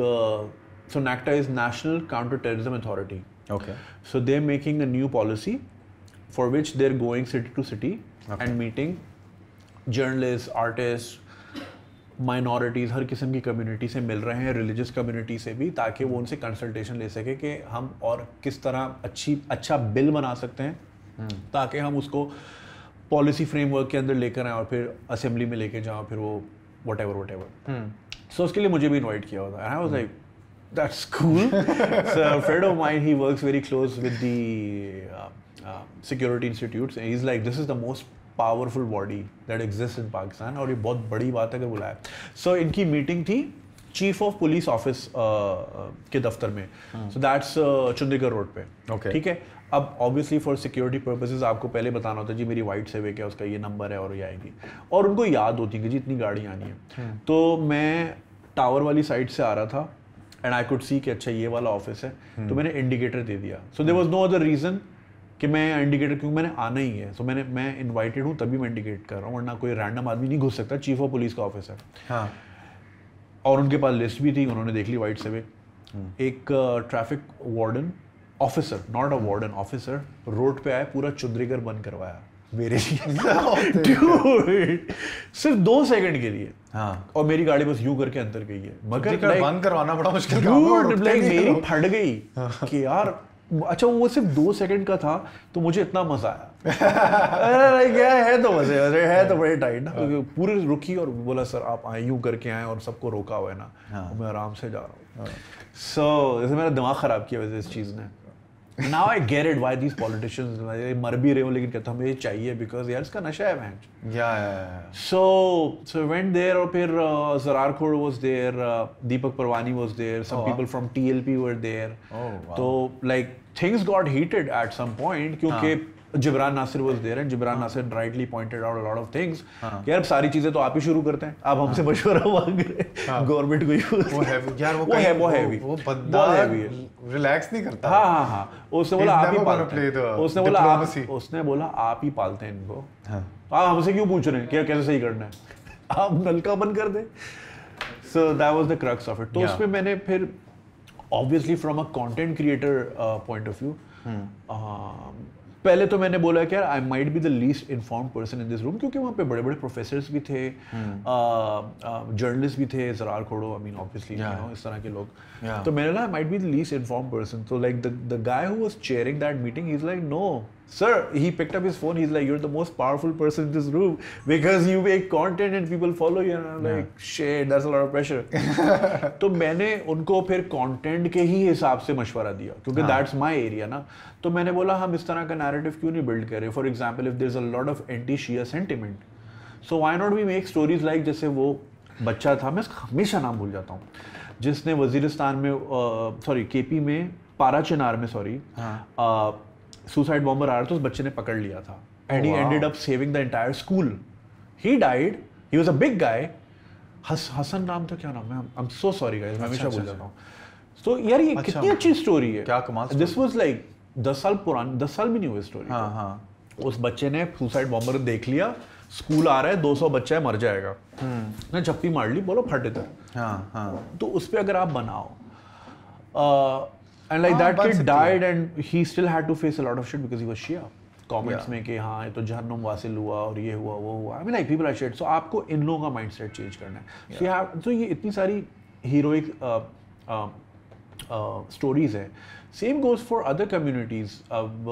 so NACTA is National Counter Terrorism Authority okay so they making a new policy for which they are going city to city and meeting journalist artist minorities हर किस्म की community से मिल रहे हैं religious community से भी ताकि वो उनसे कंसल्टेशन ले सके कि हम और किस तरह अच्छी अच्छा बिल बना सकते हैं हम्म। ताकि हम उसको पॉलिसी फ्रेमवर्क के अंदर लेकर आए और फिर असेंबली में लेके जाओ फिर वो whatever whatever so उसके लिए मुझे भी इन्वाइट किया होता I was like that's cool friend of mine he works very close with the security institute is like this is the most powerful body that exist in Pakistan और ये बहुत बड़ी बात है अगर बुलाया सो so, इनकी मीटिंग थी चीफ ऑफ पुलिस ऑफिस के दफ्तर में सो दैट्स चंडीगढ़ रोड पे ठीक okay. है अब ऑब्वियसली फॉर सिक्योरिटी पर्पजेज आपको पहले बताना होता है जी मेरी वाइट सेवे क्या उसका ये नंबर है और ये आएगी और उनको याद होती है कि जी इतनी गाड़ी आनी है हम्म। तो मैं टावर वाली साइड से आ रहा था एंड आई कुड सी कि अच्छा ये वाला ऑफिस है हम्म। तो मैंने इंडिकेटर दे दिया so there was no other reason कि मैं इंडिकेटर क्योंकि मैंने आना ही है सो so, मैंने मैं इन्वाइटेड हूँ तभी मैं इंडिकेट कर रहा हूँ वरना कोई रैंडम आदमी नहीं घुस सकता चीफ ऑफ पुलिस का ऑफिस है हाँ. और उनके पास लिस्ट भी थी उन्होंने देख ली वाइट सेवे हम्म। एक traffic warden officer not a warden officer road पे आए पूरा चुंदरीगर बंद करवाया मेरे लिए *laughs* सिर्फ दो सेकंड के लिए हाँ और मेरी गाड़ी बस यू करके अंदर गई है मगर बंद करवाना बड़ा मुश्किल मेरी फट गई हाँ। कि यार अच्छा वो सिर्फ दो सेकंड का था तो मुझे इतना मजा आया *laughs* अरे क्या है तो मजे अरे है तो बड़े टाइट ना तो पूरे रुकी और बोला सर आप आए यू करके आए और सबको रोका हुआ है ना हाँ। मैं आराम से जा रहा हूँ सो so, जैसे मेरा दिमाग खराब किया वैसे इस चीज़ ने now I get it why these politicians मर भी रहे हो लेकिन कहते हमें ये चाहिए बिकॉज यार इसका नशा है बैंड या सो सो वेंट देयर और फिर Zarar Khuhro was there Deepak Perwani was there some people from TLP were there तो like things got heated at some point क्योंकि हाँ. Jibran Nasir was there and Jibran Nasir rightly pointed out lot of things कि यार सारी चीजें तो आप ही शुरू करते हैं आप हमसे हाँ। मशवरा मांग रहे हैं हाँ। गवर्नमेंट को ही वो हैवी यार वो है वो हैवी वो बंदा हैवी है रिलैक्स नहीं करता हां हां हां उसने बोला आप ही पालते हैं उसने बोला आप उसने बोला आप ही पालते हैं इनको हां आप हमसे क्यों पूछ रहे हैं क्या कैसे सही करना है *laughs* आप नलका बंद कर दें so that was the crux of it तो उसमें मैंने फिर obviously from a content creator point of view पहले तो मैंने बोला कि I might be the least informed person in this room क्योंकि वहाँ पे बड़े बड़े प्रोफेसर भी थे जर्नलिस्ट hmm. भी थे Zarrar Khuhro I mean obviously इस तरह के लोग तो मैंने ना might be the least informed person तो like the guy who was chairing that meeting is like no sir he picked up his phone he's like you're the most powerful person in this room because you make content and people follow you and i'm yeah. like shit that's a lot of pressure *laughs* तो मैंने उनको फिर content के ही हिसाब से मशवरा दिया क्योंकि दैट्स माय एरिया ना तो मैंने बोला हम इस तरह का नैरेटिव क्यों नहीं बिल्ड कर रहे for example if there is a lot of anti Shia sentiment so why not we make stories like जैसे वो बच्चा था मैं हमेशा नाम भूल जाता हूँ जिसने वजीरिस्तान में सॉरी के पी में पारा चिनार में सॉरी सुसाइड बॉम्बर आ रहा था तो उस बच्चे ने पकड़ लिया था and he ended up saving the entire school he died he was a big guy Hasan नाम था क्या नाम है I am so sorry guys मैं अच्छा, हमेशा भूल अच्छा, जाता अच्छा। हूँ तो यार ये अच्छा, कितनी अच्छी स्टोरी है क्या कमाल दिस वाज लाइक दस साल पुरानी दस साल भी नहीं हुई स्टोरी हाँ हाँ उस बच्चे ने सुसाइड बॉम्बर देख लिया स्कूल आ रहा है दो सौ बच्चा है मर जाएगा हम्म। ना झप्पी मार ली बोलो फट इधर हाँ, हाँ. तो उस पर अगर आप बनाओ and like that kid died and he still had to face a lot of shit because he was Shia comments में कि हाँ ये तो जहनुम वासिल हुआ और ये हुआ वो हुआ I mean like people are shed so आपको इन लोगों का माइंडसेट चेंज करना है सो यू हैव सो ये इतनी सारी heroic stories uh, uh, uh, है Same goes for other communities. अब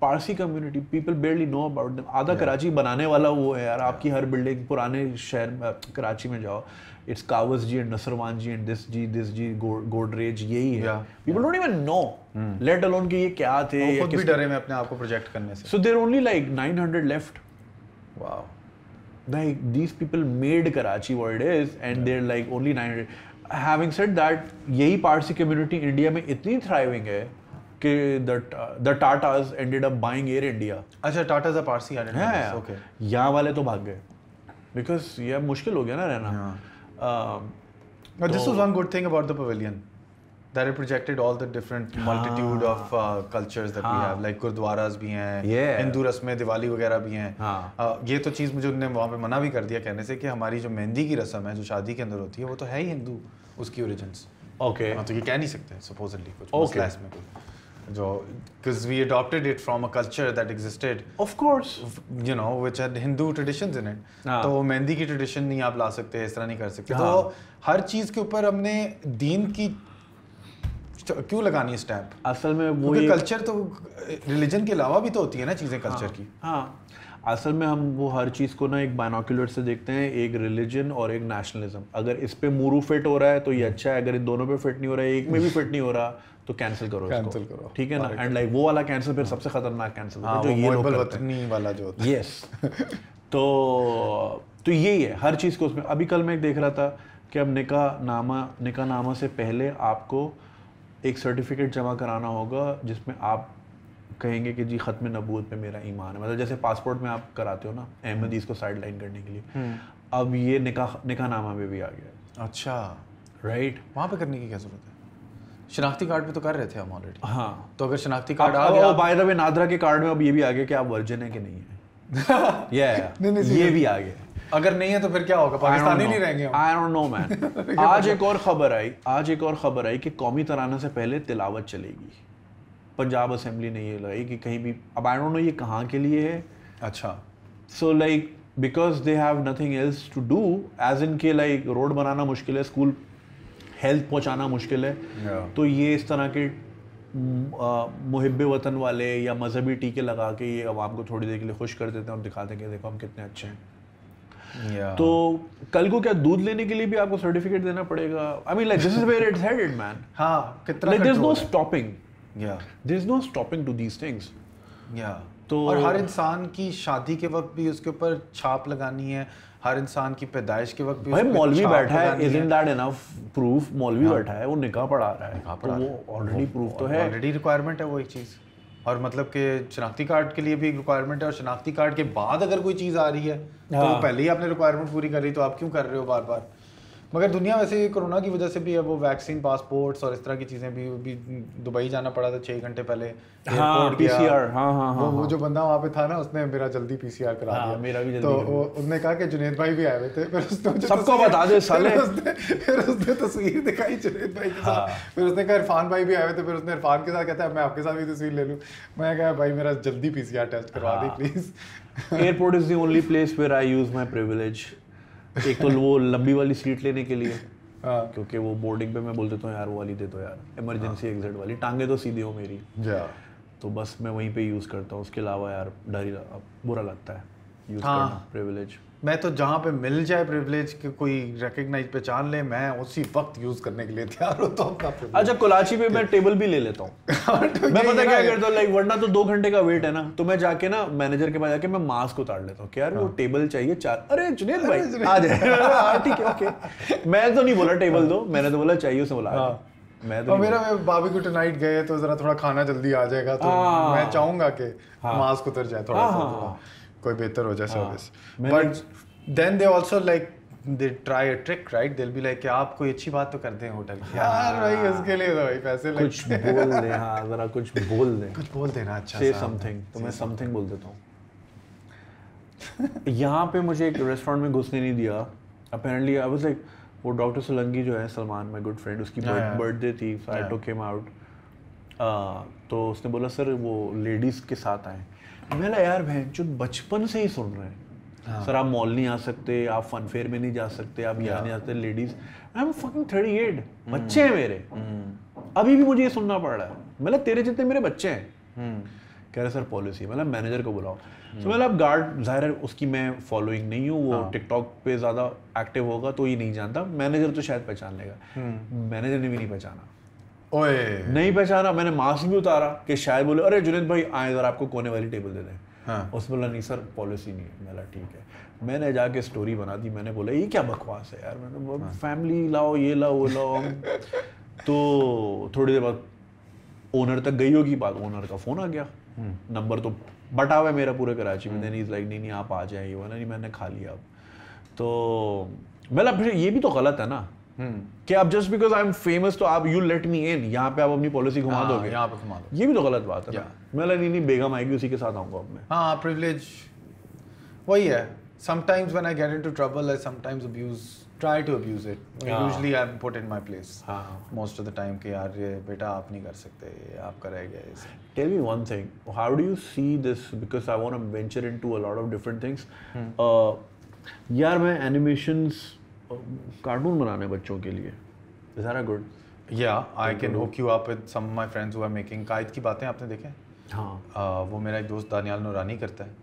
Parsi community people barely know about them आधा कराची बनाने वाला वो है यार आपकी हर बिल्डिंग पुराने शहर कराची में जाओ it's Kawas ji and Nasarwan ji and this ji this ji Godrej यही है people don't even know let alone कि ये क्या थे वो खुद डरे मैं अपने आप को प्रोजेक्ट करने से so there only like 900 left wow like these people made Karachi what it is, and yeah. they're like only 900. Having said that यही पारसी कम्युनिटी इंडिया में इतनी थ्राइविंग है कि the Tatas ended up buying Air India अच्छा Tatas a Parsi are okay यहाँ वाले तो भाग गए बिकॉज ये मुश्किल हो गया ना रहना this was one good thing about the pavilion that it projected all the different हाँ। multitude of uh, cultures that हाँ, we have like gurdwaras भी हैं yeah. हिंदू रस्में दिवाली वगैरह भी हैं हाँ, uh, ये तो चीज़ मुझे उनने वहाँ पे मना भी कर दिया कहने से कि हमारी जो मेहंदी की रस्म है जो शादी के अंदर होती है वो तो है ही हिंदू उसकी ओरिजिन ओके okay. हाँ, तो ये कह नहीं सकते सपोजली कुछ okay. मसला इसमें कोई जो because we adopted it from a culture that existed of course you know which हैड हिंदू traditions इन इट हाँ। तो मेहंदी की ट्रेडिशन नहीं आप ला सकते इस तरह नहीं कर सकते तो हाँ। हर चीज के ऊपर हमने दीन की क्यों लगानी स्टैंप असल में वो कल्चर तो रिलीजन के अलावा भी तो होती है ना चीजें कल्चर की हाँ असल में हम वो हर चीज़ को ना एक बाइनोकुलर से देखते हैं एक रिलीजन और एक नेशनलिज्म अगर इस पे मोरू फिट हो रहा है तो ये हम्म। अच्छा है अगर इन दोनों पे फिट नहीं हो रहा है एक में भी फिट *laughs* नहीं हो रहा तो कैंसिल करो कैंसिल करो ठीक है ना एंड लाइक वो वाला कैंसिल फिर हाँ। सबसे खतरनाक कैंसिल हाँ, जो ये वाला जो यस *laughs* तो तो यही है हर चीज़ को उसमें अभी कल मैं देख रहा था कि अब निका नामा निका नामा से पहले आपको एक सर्टिफिकेट जमा कराना होगा जिसमें आप कहेंगे कि जी ख़त्म नबूत पे मेरा ईमान है मतलब जैसे पासपोर्ट में आप कराते हो ना अहमदीज़ को साइड लाइन करने के लिए हम्म। अब ये निकाह नामा में भी आ गया अच्छा राइट right? वहाँ पे करने की क्या ज़रूरत है शनाख्ती कार्ड पे तो कर रहे थे हम ऑलरेडी हाँ तो अगर शनाख्ती कार्ड आ गया बाय द वे नादरा के कार्ड में अब ये भी आ गया कि आप वर्जन है कि नहीं है *laughs* yeah, नहीं, नहीं, ये भी आ गया अगर नहीं है तो फिर क्या होगा पाकिस्तानी नहीं रहेंगे आई डोंट नो मैन आज एक और खबर आई आज एक और खबर आई कि कौमी तराना से पहले तिलावत चलेगी पंजाब असेंबली ने ये लगाई कि कहीं भी अब आई डोंट नो ये कहाँ के लिए है अच्छा so like because they have nothing else to do as in के लाइक रोड बनाना मुश्किल है स्कूल हेल्थ पहुँचाना मुश्किल है yeah. तो ये इस तरह के मुहब वतन वाले या मजहबी टीके लगा के ये आवाम को थोड़ी देर के लिए खुश कर देते हैं और दिखा देंगे देखो हम कितने अच्छे हैं Yeah. तो कल को क्या दूध लेने के लिए भी आपको सर्टिफिकेट देना पड़ेगा I mean like this is where it's headed man हाँ कितना like this no stopping there is no stopping to these things तो और हर इंसान की शादी के वक्त भी उसके ऊपर छाप लगानी है हर इंसान की पैदाइश के वक्त भी मौलवी बैठा है isn't that enough proof मौलवी हाँ। बैठा है वो निकाह पढ़ा रहा है निकाह तो पढ़ा तो वो ऑलरेडी प्रूफ तो है ऑलरेडी रिक्वायरमेंट है वो एक चीज़ और मतलब के शनाख्ती कार्ड के लिए भी एक रिक्वायरमेंट है और शनाख्ती कार्ड के बाद अगर कोई चीज़ आ रही है तो हाँ। पहले ही आपने रिक्वायरमेंट पूरी कर ली तो आप क्यों कर रहे हो बार बार मगर दुनिया वैसे कोरोना की वजह से भी अब वो वैक्सीन पासपोर्ट्स और इस तरह की चीज़ें भी भी दुबई जाना पड़ा था छः घंटे पहले हाँ, पी सी हाँ, हाँ, हाँ, वो, वो हाँ। जो बंदा वहाँ पे था ना उसने मेरा जल्दी पीसीआर सी आर करा हाँ, दिया मेरा भी जल्दी तो उसने कहा कि जुनेद भाई भी आए हुए थे फिर उसने सबको बता दो साले फिर उसने तस्वीर दिखाई जुनेद भाई के साथ फिर उसने कहा इरफान भाई भी आए हुए थे फिर उसने इरफान के साथ कहता है मैं आपके साथ भी तस्वीर ले लूँ मैं कहा भाई मेरा जल्दी पी टेस्ट करवा दी please airport is the only place where I use my privilege एक तो वो लंबी वाली सीट लेने के लिए हाँ। क्योंकि वो बोर्डिंग पे मैं बोल देता हूँ यार वो वाली दे दो यार इमरजेंसी एग्जिट हाँ। वाली टांगे तो सीधी हो मेरी तो बस मैं वहीं पे यूज़ करता हूँ उसके अलावा यार डर बुरा लगता है यूज़ हाँ। करना प्रिविलेज मैं तो जहाँ पे मिल जाए प्रिविलेज के कोई रिकग्नाइज पहचान ले मैं उसी वक्त यूज करने के लिए तैयार होता तो हूँ अच्छा कोलाची पे मैं टेबल भी ले लेता हूँ *laughs* तो मैं पता क्या करता हूँ लाइक वरना तो दो घंटे का वेट है ना तो मैं जाके ना मैनेजर के पास जाके मैं मास्क उतार लेता हूँ यार वो टेबल हाँ। चाहिए चार अरे जुनेद भाई आ जाए *laughs* हाँ, ठीक है ओके मैं तो नहीं बोला टेबल दो मैंने तो बोला चाहिए उसे बोला हाँ। मैं तो मेरा मैं बाबी को टनाइट गए तो जरा थोड़ा खाना जल्दी आ जाएगा तो मैं चाहूंगा कि मास्क उतर जाए थोड़ा सा तो कोई बेहतर हो जाए service but then they also like they try a trick right they'll be like आप कोई अच्छी बात तो कर दें होटल की हाँ। यार भाई उसके लिए तो भाई पैसे कुछ बोल दे हाँ जरा कुछ बोल दे कुछ बोल देना अच्छा से समथिंग तो मैं समथिंग बोल देता हूँ यहाँ पे मुझे एक रेस्टोरेंट में घुसने नहीं दिया अपेरेंटली आई वाज लाइक वो डॉक्टर सोलंकी जो है सलमान माई गुड फ्रेंड उसकी बर्थडे हाँ, हाँ। थी आई टुक हिम आउट तो उसने बोला सर वो लेडीज़ के साथ आए बोला तो यार बहन जो बचपन से ही सुन रहे हैं हाँ. सर आप मॉल नहीं आ सकते आप फनफेयर में नहीं जा सकते आप यहाँ हाँ। नहीं आ सकते ladies I am fucking thirty eight बच्चे हैं मेरे हम्म। अभी भी मुझे ये सुनना पड़ रहा है मतलब तेरे जितने मेरे बच्चे हैं हम्म। कह रहे सर पॉलिसी मतलब मैनेजर को बुलाओ हम्म। तो मतलब आप गार्ड जाहिर है उसकी मैं फॉलोइंग नहीं हूँ वो टिकटॉक हाँ। पे ज़्यादा एक्टिव होगा तो ये नहीं जानता मैनेजर तो शायद पहचान लेगा मैनेजर ने भी नहीं पहचाना ओए नहीं पहचाना मैंने मास्क भी उतारा कि शायद बोले अरे जुनेद भाई आए जरा आपको कोने वाली टेबल दे दें हाँ। उस बोला नहीं सर पॉलिसी नहीं है मेरा ठीक है मैंने जाके स्टोरी बना दी मैंने बोला ये क्या बकवास है यार मैंने हाँ। फैमिली लाओ ये लाओ वो लाओ तो थोड़ी देर बाद ओनर तक गई होगी बात ओनर का फ़ोन आ गया नंबर हम्म। तो बटा हुआ है मेरा पूरे कराची में इज़ हम्म। लाइक नहीं नहीं आप आ जाए ये वाला नहीं मैंने खा लिया अब तो मतलब फिर ये भी तो गलत है ना हम्म। कि आप just because I am famous तो आप यू लेट मी इन यहाँ पे आप अपनी पॉलिसी घुमा हाँ, दोगे यहाँ पे घुमा दो ये भी तो गलत बात है मैं नहीं नहीं बेगम आएगी उसी के साथ आऊंगा अब हाँ प्रिविलेज वही है sometimes when I get into trouble I sometimes try to abuse it usually I am in my place most of the time कि यार ये बेटा आप नहीं कर सकते ये आप करेगा इसे tell me one thing how do you see this because I want to venture into a of different things यार मैं एनिमेशंस कार्टून बनाने बच्चों के लिए गुड या आई कैन होक यू आप with some my friends who are making कायद की बातें आपने देखे हाँ uh, वो मेरा एक दोस्त दानियाल नूरानी करता है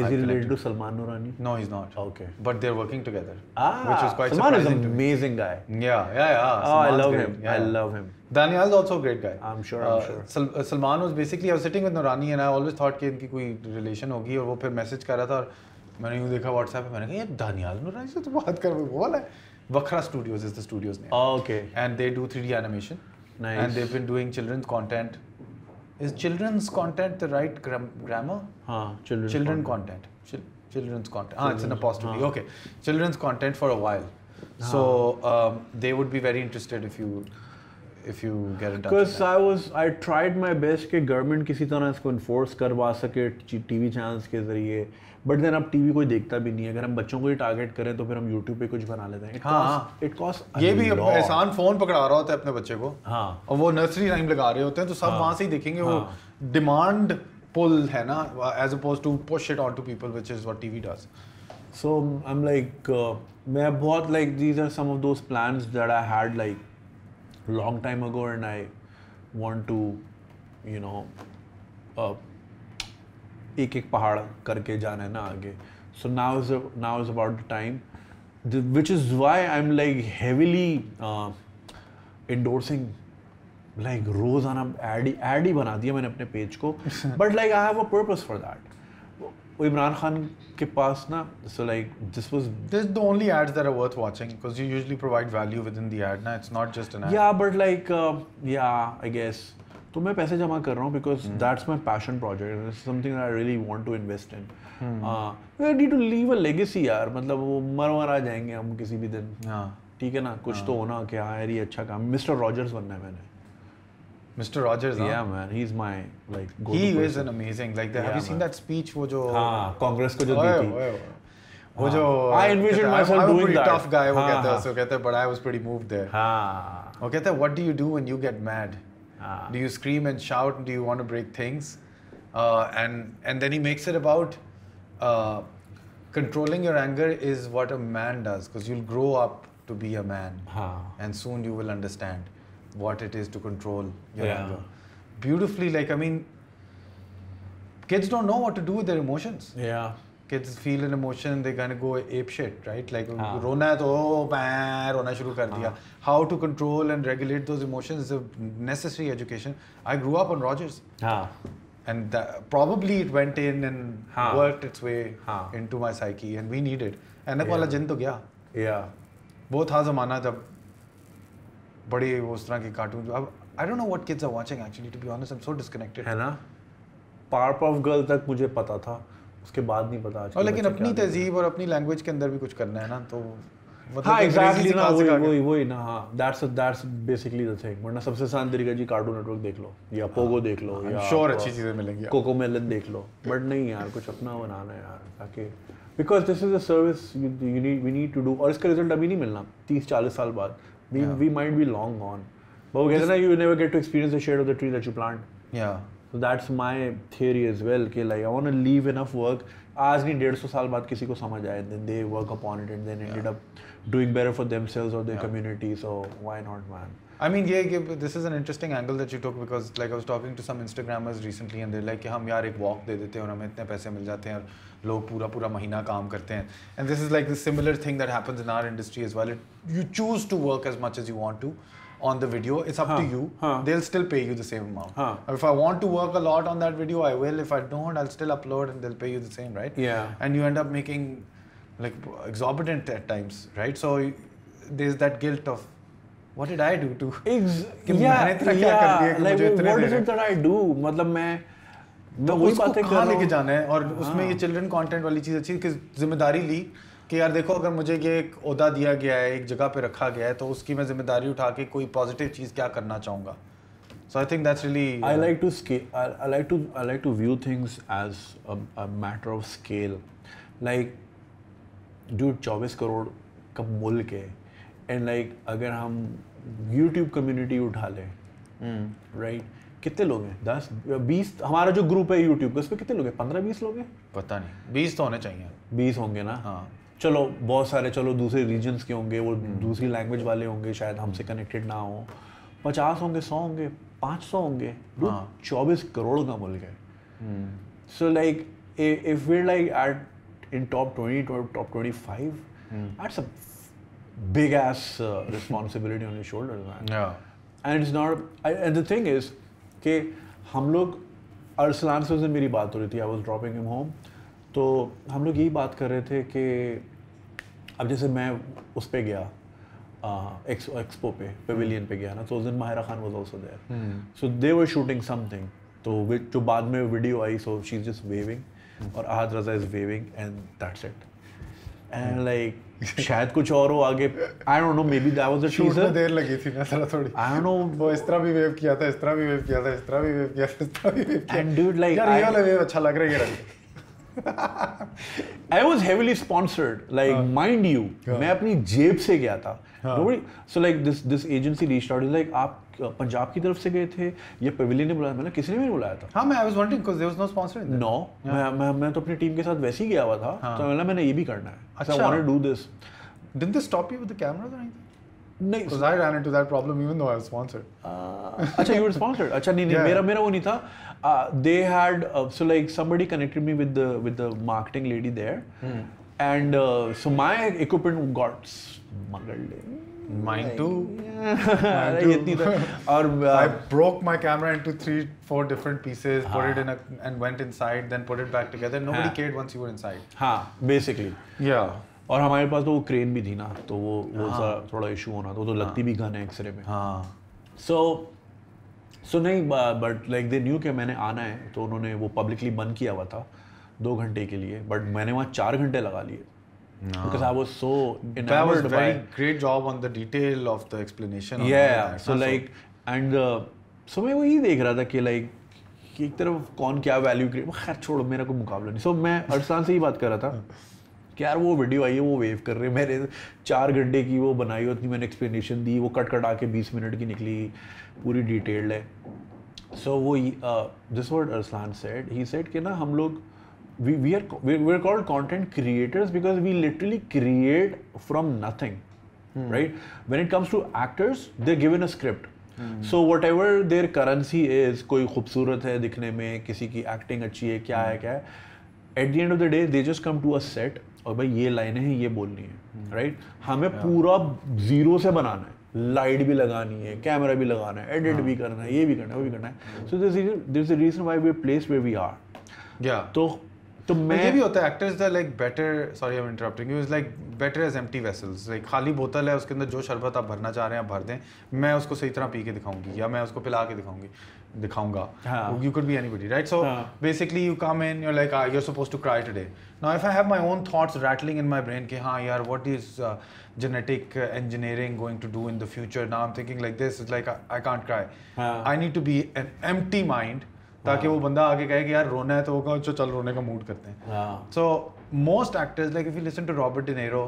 is he related to Salman Noorani no is not okay but they are working together which is quite Salman is amazing guy yeah yeah yeah I love him I love him Daniel is also a great guy. I'm sure. I'm uh, sure. Sal- uh, Salman was basically I was sitting with Nurani and I always कि इनकी कोई relation होगी और वो फिर message कर रहा था और मैंने यूँ देखा व्हाट्सएप मैंने कहा यार दानियाल नुरानी से तो बात कर बोल है Wakhra studios is the studios ने okay and they do three D animation and they been doing children's content is children's content the right grammar हां children children content children's content हां it's an apostrophe okay children's content for a while so um, they would be very interested if you if you get in because i was i tried my best कि government किसी तरह इसको enforce करवा सके TV channels के जरिए but then अब TV कोई देखता भी नहीं है अगर हम बच्चों को ही टारगेट करें तो फिर हम यूट्यूब पे कुछ बना लेते हैं हाँ इट कॉस्ट ये भी एहसान फोन पकड़ा रहा होता है अपने बच्चे को हाँ और वो नर्सरी टाइम लगा रहे होते हैं तो सब वहां वहाँ से ही देखेंगे वो डिमांड हाँ। पुल है ना as opposed to push it on to people which is what T V does so I am like मैं बहुत like these are some of those plan that I had like long time ago and I want to you know एक एक पहाड़ करके जाना है ना आगे so now is now is about the time which is why I am like heavily endorsing like रोज़ाना add ही बना दिया मैंने अपने पेज को but like I have a purpose for that Imran Khan के पास ना so like this was this the only ads that are worth watching because you usually provide value within the ad ना it's not just an ad yeah but like yeah I guess तो मैं पैसे जमा कर रहा हूँ because that's my passion project something I really want to invest in the to leave a legacy यार मतलब वो मर मर आ जाएंगे हम किसी भी दिन ठीक है ना कुछ तो होना क्या यार ये अच्छा काम मिस्टर रॉजर्स बनना है मैंने Mr. Rogers, yeah, huh? man, he's my like. He is an amazing like. The, yeah, have you seen man. that speech? वो जो हाँ कांग्रेस को जो दी थी. वो जो I envisioned myself doing that. I'm a pretty tough guy. वो कहते हैं, so कहते हैं, but I was pretty moved there. हाँ. वो कहते हैं, what do you do when you get mad? Do you scream and shout? Do you want to break things? Uh, and and then he makes it about uh, controlling your anger is what a man does because you'll grow up to be a man, and soon you will understand what it is to control your yeah. anger. Beautifully, like I mean, kids don't know what to do with their emotions. Yeah. kids feel an emotion and they kind of go ape shit, right? Like, हाँ. रोना है तो ओ मैं रोना शुरू कर दिया. How to control and regulate those emotions is a necessary education. I grew up on Rogers. हाँ. And that, probably it went in and हाँ. worked its way हाँ. into my psyche and we need it. एनक वाला जिन तो गया. Yeah. वो था ज़माना जब बड़े वो उस तरह के कार्टून अब I don't know what kids are watching actually to be honest I am so disconnected है ना पावर पॉफ गर्ल तक मुझे पता था उसके बाद नहीं पता और लेकिन अपनी तहजीब और अपनी लैंग्वेज के अंदर भी कुछ करना है ना तो मतलब हाँ, हाँ सबसे जी कार्टून नेटवर्क देख लो या पोगो हाँ, देख लो या श्योर अच्छी चीज़ें मिलेंगी कोको मेलन देख लो बट नहीं यार कुछ अपना बनाना है यार ताकि because this is a service we need to do और इसका रिजल्ट अभी नहीं मिलना तीस चालीस साल बाद we might be long gone but वो कहते ना you never get to experience the shade of the tree that you plant so that's my theory is well कि like I want to leave enough work आज नहीं डेढ़ सौ साल बाद किसी को समझ आए then they work upon it and then ended up doing better for themselves और their community so why not man I mean, yeah, yeah, this is an interesting angle that you took because, like, I was talking to some Instagrammers recently, and they're like, "Hum, हम ek walk de dete hain aur और itne paise mil jate hain aur log pura pura mahina kaam karte hain." And this is like the similar thing that happens in our industry as well. It, you choose to work as much as you want to, on the video. It's up huh. to you. Huh. They'll still pay you the same amount. Huh. If I want to work a lot on that video, I will. If I don't, I'll still upload and they'll pay you the same, right? Yeah. And you end up making like exorbitant at times, right? So there's that guilt of what did I do to *laughs* Ex- yeah, *laughs* yeah. like, what is it that I do? मतलब मैं तो उसको कहाँ लेके जाना है और उसमें ये चिल्ड्रन कंटेंट वाली चीज़ अच्छी जिम्मेदारी ली कि यार देखो अगर मुझे ये एक अहदा दिया गया है एक जगह पे रखा गया है तो उसकी मैं जिम्मेदारी उठा के कोई पॉजिटिव चीज़ क्या करना चाहूँगा so I think that's really I like to scale. I, I, like like I like to view things as a, a matter crore का मुल्क है, लाइक like अगर हम यूट्यूब कम्यूनिटी उठा लें, mm. right? कितने लोग हैं दस बीस हमारा जो ग्रुप है यूट्यूब का उसमें कितने लोग हैं पंद्रह बीस लोग हैं पता नहीं बीस तो होने चाहिए बीस होंगे ना हाँ चलो बहुत सारे चलो दूसरे रीजन्स के होंगे वो हम्म। दूसरी लैंग्वेज वाले होंगे शायद हमसे कनेक्टेड ना हो पचास होंगे सौ होंगे पाँच सौ होंगे हाँ। चौबीस करोड़ का मुल्क है so like if we like at in top twenty top twenty five it's a big ass responsibility on shoulder and it's not and the thing is के हम लोग अरसलान से मेरी बात हो रही थी I was dropping him home तो हम लोग यही बात कर रहे थे कि अब जैसे मैं उस पर गया एक्सपो पे पेविलियन पे गया ना तो उस दिन Mahira Khan was also there so they were shooting something तो जो बाद में वीडियो आई so she is just waving और Ahad Raza is waving and that's it and like शायद कुछ और हो आगे I don't know maybe that was a shoot में देर लगी थी ना साला थोड़ी आई डोंट नो वो इस तरह भी वेव किया था इस तरह भी वेव किया था इस तरह भी वेव किया था इस तरह भी वेव किया एंड ड्यूड लाइक यार ये वाला वेव अच्छा लग रहा है ये I was heavily sponsored like mind you मैं अपनी जेब से गया था so like this this agency reach out like आप पंजाब uh, की तरफ से गए थे या पवेलियन ने बुलाया मैंने किसी ने भी बुलाया था हाँ मैं I was wanting because there was no sponsor in no मैं मैं तो अपनी टीम के साथ वैसे ही गया हुआ था हाँ। तो मैंने मैंने ये भी करना है अच्छा I wanted to do this didn't they stop you with the camera और एनीथिंग नहीं because I ran into that problem even though I was अच्छा यू वर स्पॉन्सर्ड अच्छा नहीं नहीं मेरा मेरा वो नहीं था uh, they had uh, so like somebody connected me with the with the marketing lady there, mm. and uh, so my equipment got smuggled in. Mine too. *laughs* Mine too. or, *laughs* uh, I broke my camera into three, four different pieces, put it in a, and went inside, then put it back together. Nobody cared once you were inside. हाँ, basically. Yeah. और हमारे पास तो वो crane भी थी ना तो वो वो सा थोड़ा इशू होना तो तो लगती भी गन एक्सरे में हाँ सो सो so, नहीं बट लाइक दे न्यू कि मैंने आना है तो उन्होंने वो पब्लिकली बंद किया हुआ था दो घंटे के लिए बट मैंने वहाँ चार घंटे लगा लिए हाँ। because I was so was very by, great job on the detail of the explanation. Yeah, so like and uh, so मैं वही देख रहा था कि like कि एक तरफ कौन क्या वैल्यू क्रिएट खैर छोड़ो मेरा कोई मुकाबला नहीं सो so, मैं अरसान से ही बात कर रहा था कि यार वो वीडियो आई है वो वेव कर रहे मैंने चार घंटे की वो बनाई उतनी मैंने एक्सप्लेनेशन दी वो कट कट आके बीस मिनट की निकली पूरी डिटेल्ड है सो वो this word Arsalan said he said कि ना हम लोग we we are we are called content creators because we literally create from nothing right when it comes to actors they're given a script so whatever their currency is कोई खूबसूरत है दिखने में किसी की एक्टिंग अच्छी है क्या है hmm. क्या है at the end of the day they just come to a set और भाई ये लाइने हैं ये बोलनी है राइट hmm. हमें पूरा जीरो से बनाना है लाइट भी लगानी है कैमरा भी लगाना है एडिट भी हाँ। करना है ये भी करना है वो भी करना है so this this reason why we place way we are तो तो मैं ये भी होता है actors the like better sorry I am interrupting you is like better as empty vessels like खाली बोतल है उसके अंदर जो शरबत आप भरना चाह रहे हैं आप भर दें मैं उसको सही तरह पी के दिखाऊंगी या मैं उसको पिला के दिखाऊंगी दिखाऊंगा you could be anybody right so basically you come in your like you suppose to cry today now if I have my own thoughts rattling in my brain के हाँ are what is genetic engineering going to do in the future now am thinking like this is like I can't cry I need to be an empty mind ताकि हाँ। वो बंदा आगे कहे कि यार रोना है तो होगा जो चल रोने का मूड करते हैं so most actors like if you listen to Robert De Niro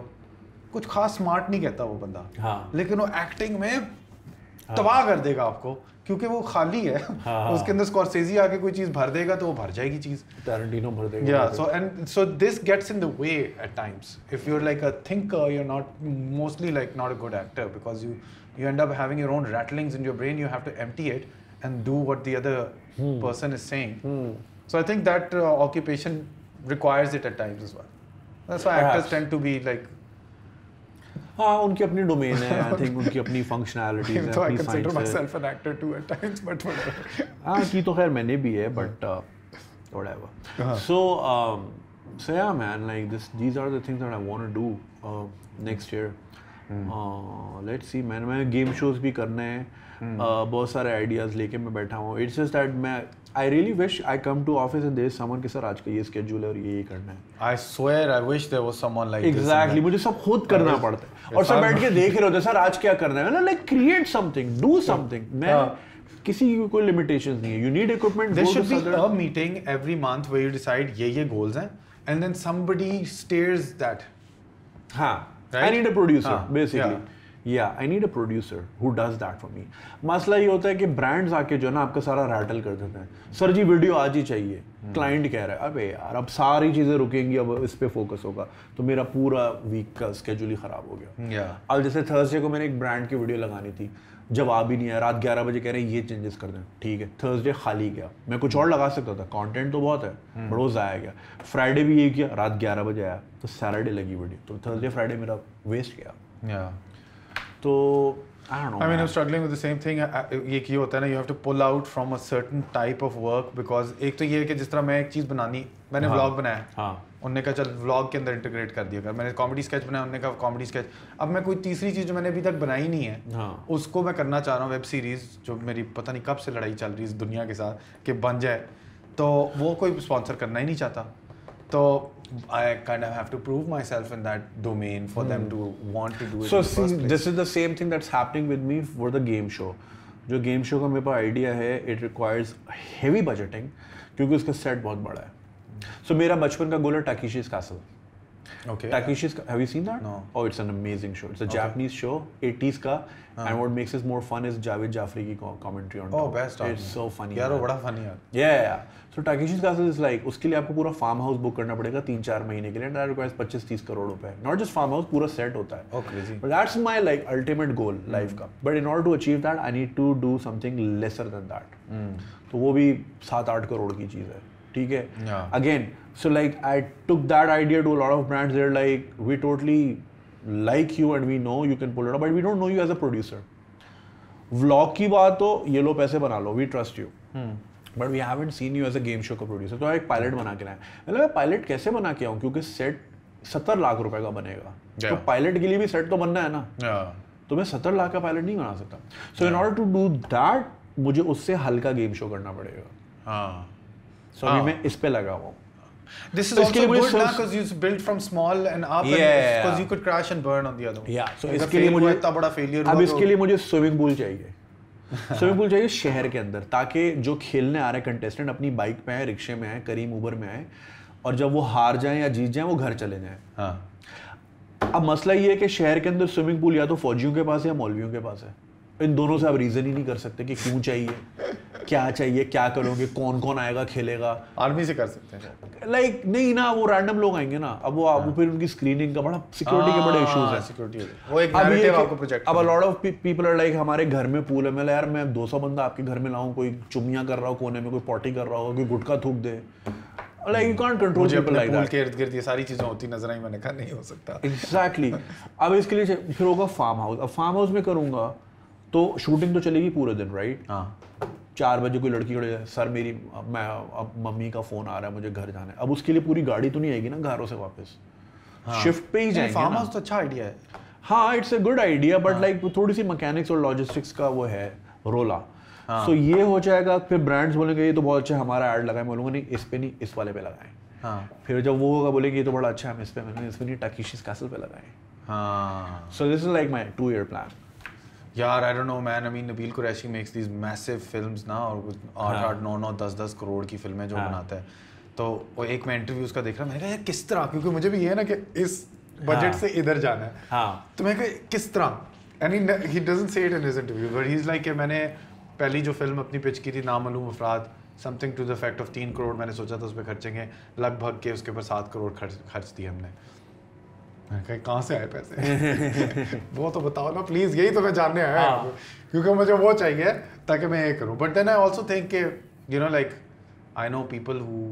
कुछ खास स्मार्ट नहीं कहता वो बंदा हाँ. लेकिन वो एक्टिंग में हाँ. तबाह कर देगा आपको क्योंकि वो खाली है हाँ।, हाँ। उसके अंदर स्कॉर्सेजी आके कोई चीज भर देगा तो वो भर जाएगी चीज टैरेंटिनो भर देगा या so and so this gets in the way at times if you are like a thinker you are not mostly like not a good actor because you you end up having your own rattlings in your brain you have to empty it and do what the other hmm. person is saying. Hmm. So I think that uh, occupation requires it at times as well. That's why Perhaps. actors tend to be like. हाँ उनकी अपनी domain है I think *laughs* उनकी अपनी functionalities हैं अपनी science है myself an actor too at times but whatever हाँ की तो खैर मैंने भी है but hmm. uh, whatever so um, so yeah man like this these are the things that I want to do uh, next year let's hmm. See uh, मैंने मैं game shows भी करने हैं Hmm. Uh, बहुत सारे ideas लेके मैं बैठा हुआ इट्स जस्ट दैट मैं I really wish I come to office and there someone कि सर आज का ये स्केड्यूल है और ये ये करना है I swear I wish there was someone like exactly मुझे सब खुद करना पड़ता है और सब बैठ के *laughs* देख रहे होते सर आज क्या करना है ना like create something do something मैं किसी की कोई लिमिटेशंस नहीं है you need equipment there should be a meeting every month where you decide ये ये गोल्स हैं and then somebody steers that हां I need a producer basically या I need a producer who does that for me मसला ये होता है कि ब्रांड्स आके जो है ना आपका सारा रैटल कर देते हैं सर जी वीडियो आज ही चाहिए क्लाइंट कह रहा है अबे यार अब सारी चीज़ें रुकेंगी अब इस पर फोकस होगा तो मेरा पूरा वीक का स्केड्यूल ही ख़राब हो गया अब जैसे थर्सडे को मैंने एक ब्रांड की वीडियो लगानी थी जवाब ही नहीं आया रात ग्यारह बजे कह रहे हैं ये चेंजेस कर दें ठीक है थर्सडे खाली गया मैं कुछ और लगा सकता था कंटेंट तो बहुत है रोज hmm. आया गया फ्राइडे भी ये किया रात ग्यारह बजे आया तो सैटरडे लगी वीडियो तो थर्सडे फ्राइडे मेरा वेस्ट गया तो I mean struggling with mean, man. I'm struggling with the same thing. ये क्यों होता है ना, you have to pull out from a certain type of work because एक तो ये है कि जिस तरह मैं एक चीज़ बनानी, मैंने हाँ, vlog बनाया, हाँ. उनने कहा चल व्लॉग के अंदर इंटीग्रेट कर दिया कर मैंने कॉमेडी स्केच बनाया उनने कहा कॉमेडी स्केच अब मैं कोई तीसरी चीज़ जो मैंने अभी तक बनाई नहीं है हाँ. उसको मैं करना चाह रहा हूँ वेब सीरीज़ जो मेरी पता नहीं कब से लड़ाई चल रही है इस दुनिया के साथ कि बन जाए तो वो कोई स्पॉन्सर करना ही नहीं चाहता तो I kind of have to prove myself in that domain for them hmm. to want to do it. So this is the same thing that's happening with me for the game show. जो game show का मेरे पास idea है it requires heavy budgeting, क्योंकि उसका set बहुत बड़ा है so, मेरा बचपन का गोल है Takeshi's Castle Okay. Takeshi's. Have you seen that? No. Oh, it's an amazing show. It's a Japanese show, 80s ka, and what makes it more fun is Javed Jafri ki commentary on. Oh, top. best. It's so funny. Yeah, bada funny. Yeah, yeah. So Takeshi Castle is like उसके लिए आपको पूरा farm house book करना पड़ेगा तीन चार महीने के लिए एंड रिक्वायर्स पच्चीस तीस करोड़ रुपए नॉट जस्ट फार्म हाउस पूरा सेट होता है that's my like ultimate goal life का but in order to achieve that I need to do something lesser than that तो वो भी सात आठ करोड़ की चीज़ है ठीक है again so like I took that idea to lot of brands there like we totally like you and we know you can pull it but we don't know you as a producer vlog की बात हो ये लो पैसे बना लो we trust you but we haven't seen you as a game show का producer तो एक पायलट बना के लाए मतलब मैं पायलट कैसे बना के आऊँ क्योंकि सेट सत्तर लाख रुपए का बनेगा तो yeah. तो पायलट के लिए भी सेट तो बनना है ना yeah. तो मैं सत्तर लाख का पायलट नहीं बना सकता so in order to do that मुझे उससे हल्का गेम शो करना पड़ेगा सो हाँ। अभी हाँ। मैं इस पे लगा हुआ This is so तो also good now because you built from small and up yeah, and because you could crash and burn on the other one. Yeah. So इसके लिए मुझे इतना बड़ा failure अब तो इसके लिए मुझे swimming pool चाहिए. स्विमिंग पूल चाहिए शहर के अंदर ताकि जो खेलने आ रहे कंटेस्टेंट अपनी बाइक पे आए रिक्शे में आए करीम उबर में आए और जब वो हार जाए या जीत जाए वो घर चले जाए हाँ अब मसला ये है कि शहर के अंदर स्विमिंग पूल या तो फौजियों के पास है या मौलवियों के पास है इन दोनों से आप रीजन ही नहीं कर सकते कि क्यों चाहिए क्या चाहिए क्या करोगे कौन कौन आएगा खेलेगा आर्मी से कर सकते हैं लाइक like, नहीं ना वो रैंडम लोग आएंगे ना अब वो आप हाँ। फिर उनकी स्क्रीनिंग का बड़ा सिक्योरिटी के बड़े इश्यूज हैं सिक्योरिटी हाँ, वो एक आपको प्रोजेक्ट अब lot of people are like हमारे घर में पूल है मैं यार मैं दो बंदा आपके घर में लाऊ कोई चुमिया कर रहा हो कोने में कोई पॉटी कर रहा हो कोई गुटखा थूक दे लाइक यू कॉन्ट कंट्रोल मुझे पूल के इर्द गिर्द ये सारी चीज़ें होती नजर आई मैंने कहा नहीं हो सकता एग्जैक्टली अब इसके लिए फिर होगा फार्म हाउस अब फार्म हाउस में करूंगा तो शूटिंग तो चलेगी पूरे दिन राइट हाँ चार बजे कोई लड़की खड़े सर मेरी मैं अब मम्मी का फ़ोन आ रहा है मुझे घर जाना है अब उसके लिए पूरी गाड़ी तो नहीं आएगी ना घरों से वापस हाँ। शिफ्ट पे ही जाएंगे फार्म हाउस तो अच्छा आइडिया है हाँ it's a good idea but like थोड़ी सी मैकेनिक्स और लॉजिस्टिक्स का वो है रोला सो हाँ. so, ये हो जाएगा फिर ब्रांड्स बोलेंगे ये तो बहुत अच्छा हमारा एड लगाए बोलूँगा नहीं इस पे नहीं इस वाले पे लगाए हाँ. फिर जब वो होगा बोलेंगे ये तो बड़ा अच्छा है हम इस पे मैंने इस पे नहीं टकीशिस कैसल पे लगाए so this is like my two year plan यार I don't know man I mean Nabeel Qureshi makes these massive films ना और कुछ आठ हाँ। आठ नौ नौ दस दस करोड़ की फिल्में जो हाँ. बनाता है तो वो एक मैं इंटरव्यू उसका देख रहा मैंने कहा यार किस तरह क्योंकि मुझे भी ये है ना कि इस बजट हाँ। से इधर जाना है हाँ। तो मैं कहा किस तरह any he doesn't say it in his interview but he is like मैंने पहली जो फिल्म अपनी पिच की थी Namaloom Afraad something to the fact of तीन करोड़ मैंने सोचा था उस पर खर्चेंगे लगभग के उसके ऊपर सात करोड़ खर्च खर्च दिए हमने मैं कहा कहाँ से आए पैसे *laughs* वो तो बताओ ना प्लीज़ यही तो मैं जानने आया हाँ. क्योंकि मुझे वो चाहिए ताकि मैं ये करूँ but then I also think के you know like I know people who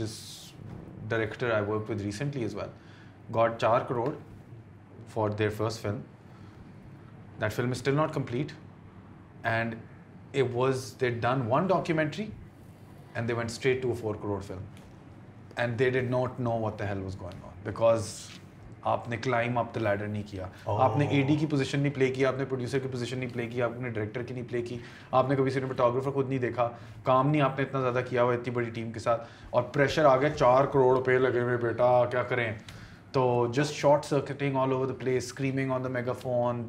this director I work with recently is well got चार crore for their first film that film is still not complete and it was they done one documentary and they went straight to four crore film and they did not know what the the was was on because आपने climb up the ladder नहीं किया oh. आपने AD की position नहीं play की आपने producer की position नहीं प्ले की आपने डायरेक्टर की नहीं प्ले की आपने कभी सिनेमाटोग्राफर खुद नहीं देखा काम नहीं आपने इतना ज़्यादा किया हुआ इतनी बड़ी टीम के साथ और प्रेशर आ गया चार करोड़ रुपये लगे हुए बेटा क्या करें तो just short circuiting all over the place screaming on the megaphone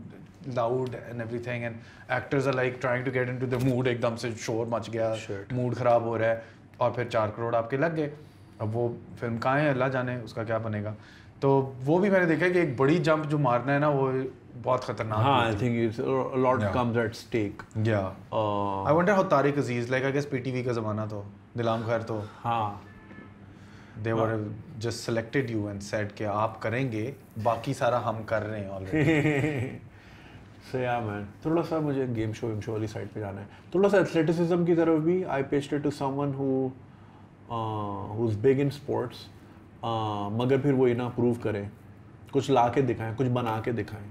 loud and everything and actors are like trying to get into the mood एकदम से शोर मच गया मूड खराब हो रहा है और फिर चार करोड़ आपके लग गए अब वो फिल्म कहाँ है अल्लाह जाने उसका क्या बनेगा तो वो भी मैंने देखा है कि एक बड़ी जंप जो मारना है ना वो बहुत खतरनाक हाँ I think it's lot comes at stake या I wonder how Tariq Aziz like I guess PTV का जमाना तो दिलाम खैर तो हाँ they were just selected you and said कि आप करेंगे बाकी सारा हम कर रहे हैं ऑलरेडी सो या मैन थोड़ा सा मुझे गेम शो वेम शो वाली साइड पे जाना है थोड़ा सा एथलेटिसिज्म की तरफ भी I pestered to someone who who is big in sports आ, मगर फिर वो ये ना प्रूव करें कुछ ला के दिखाएं कुछ बना के दिखाएं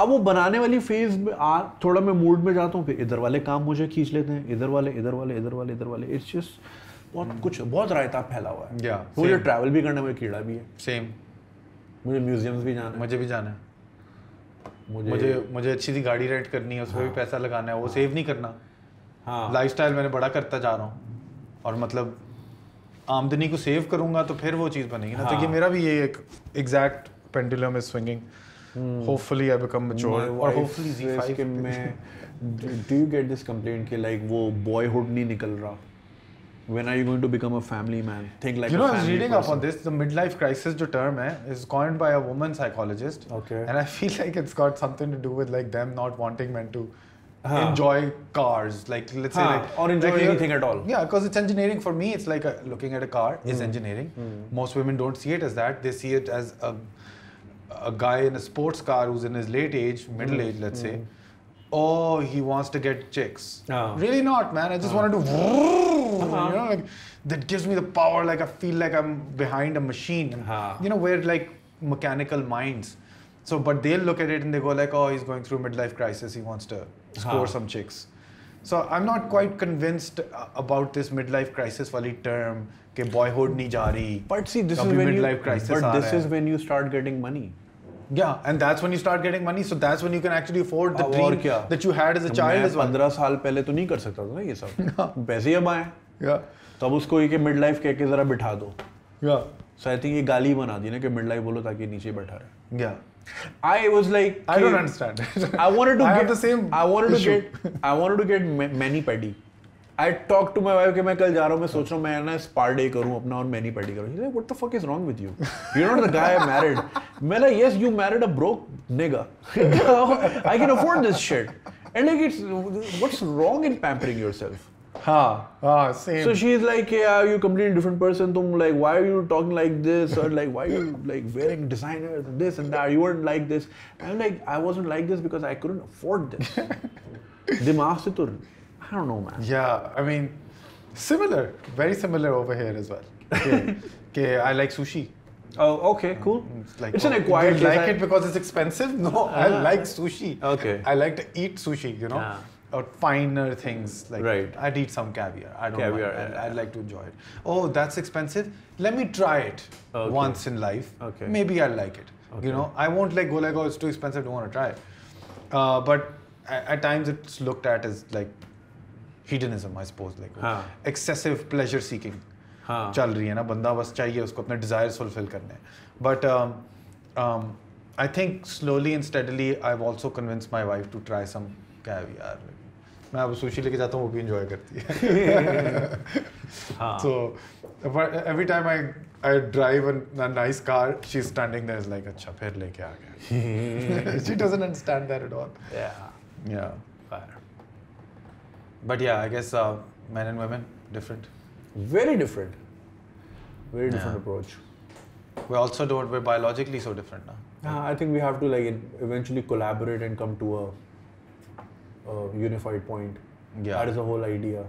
अब वो बनाने वाली फेज में आ थोड़ा मैं मूड में जाता हूँ फिर इधर वाले काम मुझे खींच लेते हैं इधर वाले इधर वाले इधर वाले इधर वाले इट्स जस्ट बहुत hmm. कुछ बहुत रायता फैला हुआ है yeah, तो मुझे ट्रैवल भी करने में कीड़ा भी है सेम मुझे म्यूजियम्स भी जाना है मुझे भी जाना है मुझे मुझे, मुझे अच्छी सी गाड़ी रेंट करनी है उसमें हाँ, भी पैसा लगाना है वो हाँ, सेव नहीं करना हाँ लाइफ मैंने बड़ा करता जा रहा हूँ और मतलब आमदनी को सेव करूंगा तो फिर वो चीज़ बनेगी ना हाँ. तो ये मेरा भी ये एक exact pendulum is swinging hopefully I become mature और होपफुली Z5 के में do you get this complaint कि लाइक वो बॉयहुड नहीं निकल रहा when are you going to become a family man think like you know a family i was reading person. up on this the midlife crisis जो term है is coined by a woman psychologist okay and i feel like it's got something to do with like them not wanting men to huh. enjoy cars like let's huh. say like or enjoy like anything at all yeah because it's engineering for me it's like a, looking at a car mm. is hmm. engineering mm. most women don't see it as that they see it as a a guy in a sports car who's in his late age middle mm. age let's hmm. say oh he wants to get chicks oh. really not man i just oh. want to uh-huh. you know like that gives me the power like i feel like i'm behind a machine uh-huh. you know we're like mechanical minds so but they'll look at it and they go like oh he's going through midlife crisis he wants to score हाँ. some chicks. So I'm not quite convinced about this midlife crisis वाली term के boyhood नहीं जा रही. But see, this is when midlife you, crisis but this is when you start getting money. Yeah, and that's when you start getting money. So that's when you can actually afford the dream that you had as a child मैं पंद्रह well. साल पहले तो नहीं कर सकता था ना ये सब. पैसे अब आए. Yeah. तब उसको ये कि midlife लाइफ कह के जरा बिठा दो. Yeah. So I think ये गाली बना दी ना कि midlife बोलो ताकि नीचे बैठा रहे. Yeah. I was like, I don't understand. I wanted to *laughs* I get the same. I wanted issue. to get. I wanted to get many petty. I talked to my wife I'm कि मैं कल जा I'm सोच I'm ना spa day करूँ अपना और many पैडी He's like, what the fuck is wrong with you you're not the guy I married *laughs* मैं like yes you married a broke nigga *laughs* I can afford this shit and like it's what's wrong in pampering yourself same. So she's like, yeah, you're completely different person. Tum like, why are you talking like this? Or like, why are you like wearing designers and this and that? You weren't like this. I'm like, I wasn't like this because I couldn't afford this. Dimag *laughs* se I don't know, man. Yeah, I mean, similar, very similar over here as well. Okay, *laughs* okay I like sushi. Oh, okay, cool. Mm, it's, like, it's an oh, acquired. Do you like it because it's expensive? *laughs* No, I ah. like sushi. Okay. I like to eat sushi. You know or finer things like right. I'd eat some caviar. I don't caviar, mind. Yeah. I'd, I'd, like to enjoy it. Oh, that's expensive. Let me try it okay. once in life. Okay. Maybe I'll like it. Okay. You know, I won't like go like oh it's too expensive. Don't want to try it. Uh, but at, times it's looked at as like hedonism, I suppose, like huh. excessive pleasure seeking. हाँ. चल रही है ना बंदा बस चाहिए उसको अपने डिज़ायर्स फुलफिल करने but I think slowly and steadily I have convince my wife to try some caviar मैं अब सुशी लेके जाता हूँ वो भी इन्जॉय करती है so but every time I I drive a nice car she is standing there is like अच्छा फिर लेके आ गया she doesn't understand that at all yeah yeah but yeah I guess men and women different very different very yeah. different approach we also don't we're biologically so different now yeah, i think we have to like eventually collaborate and come to a uh, unified point. Yeah. That is the whole idea.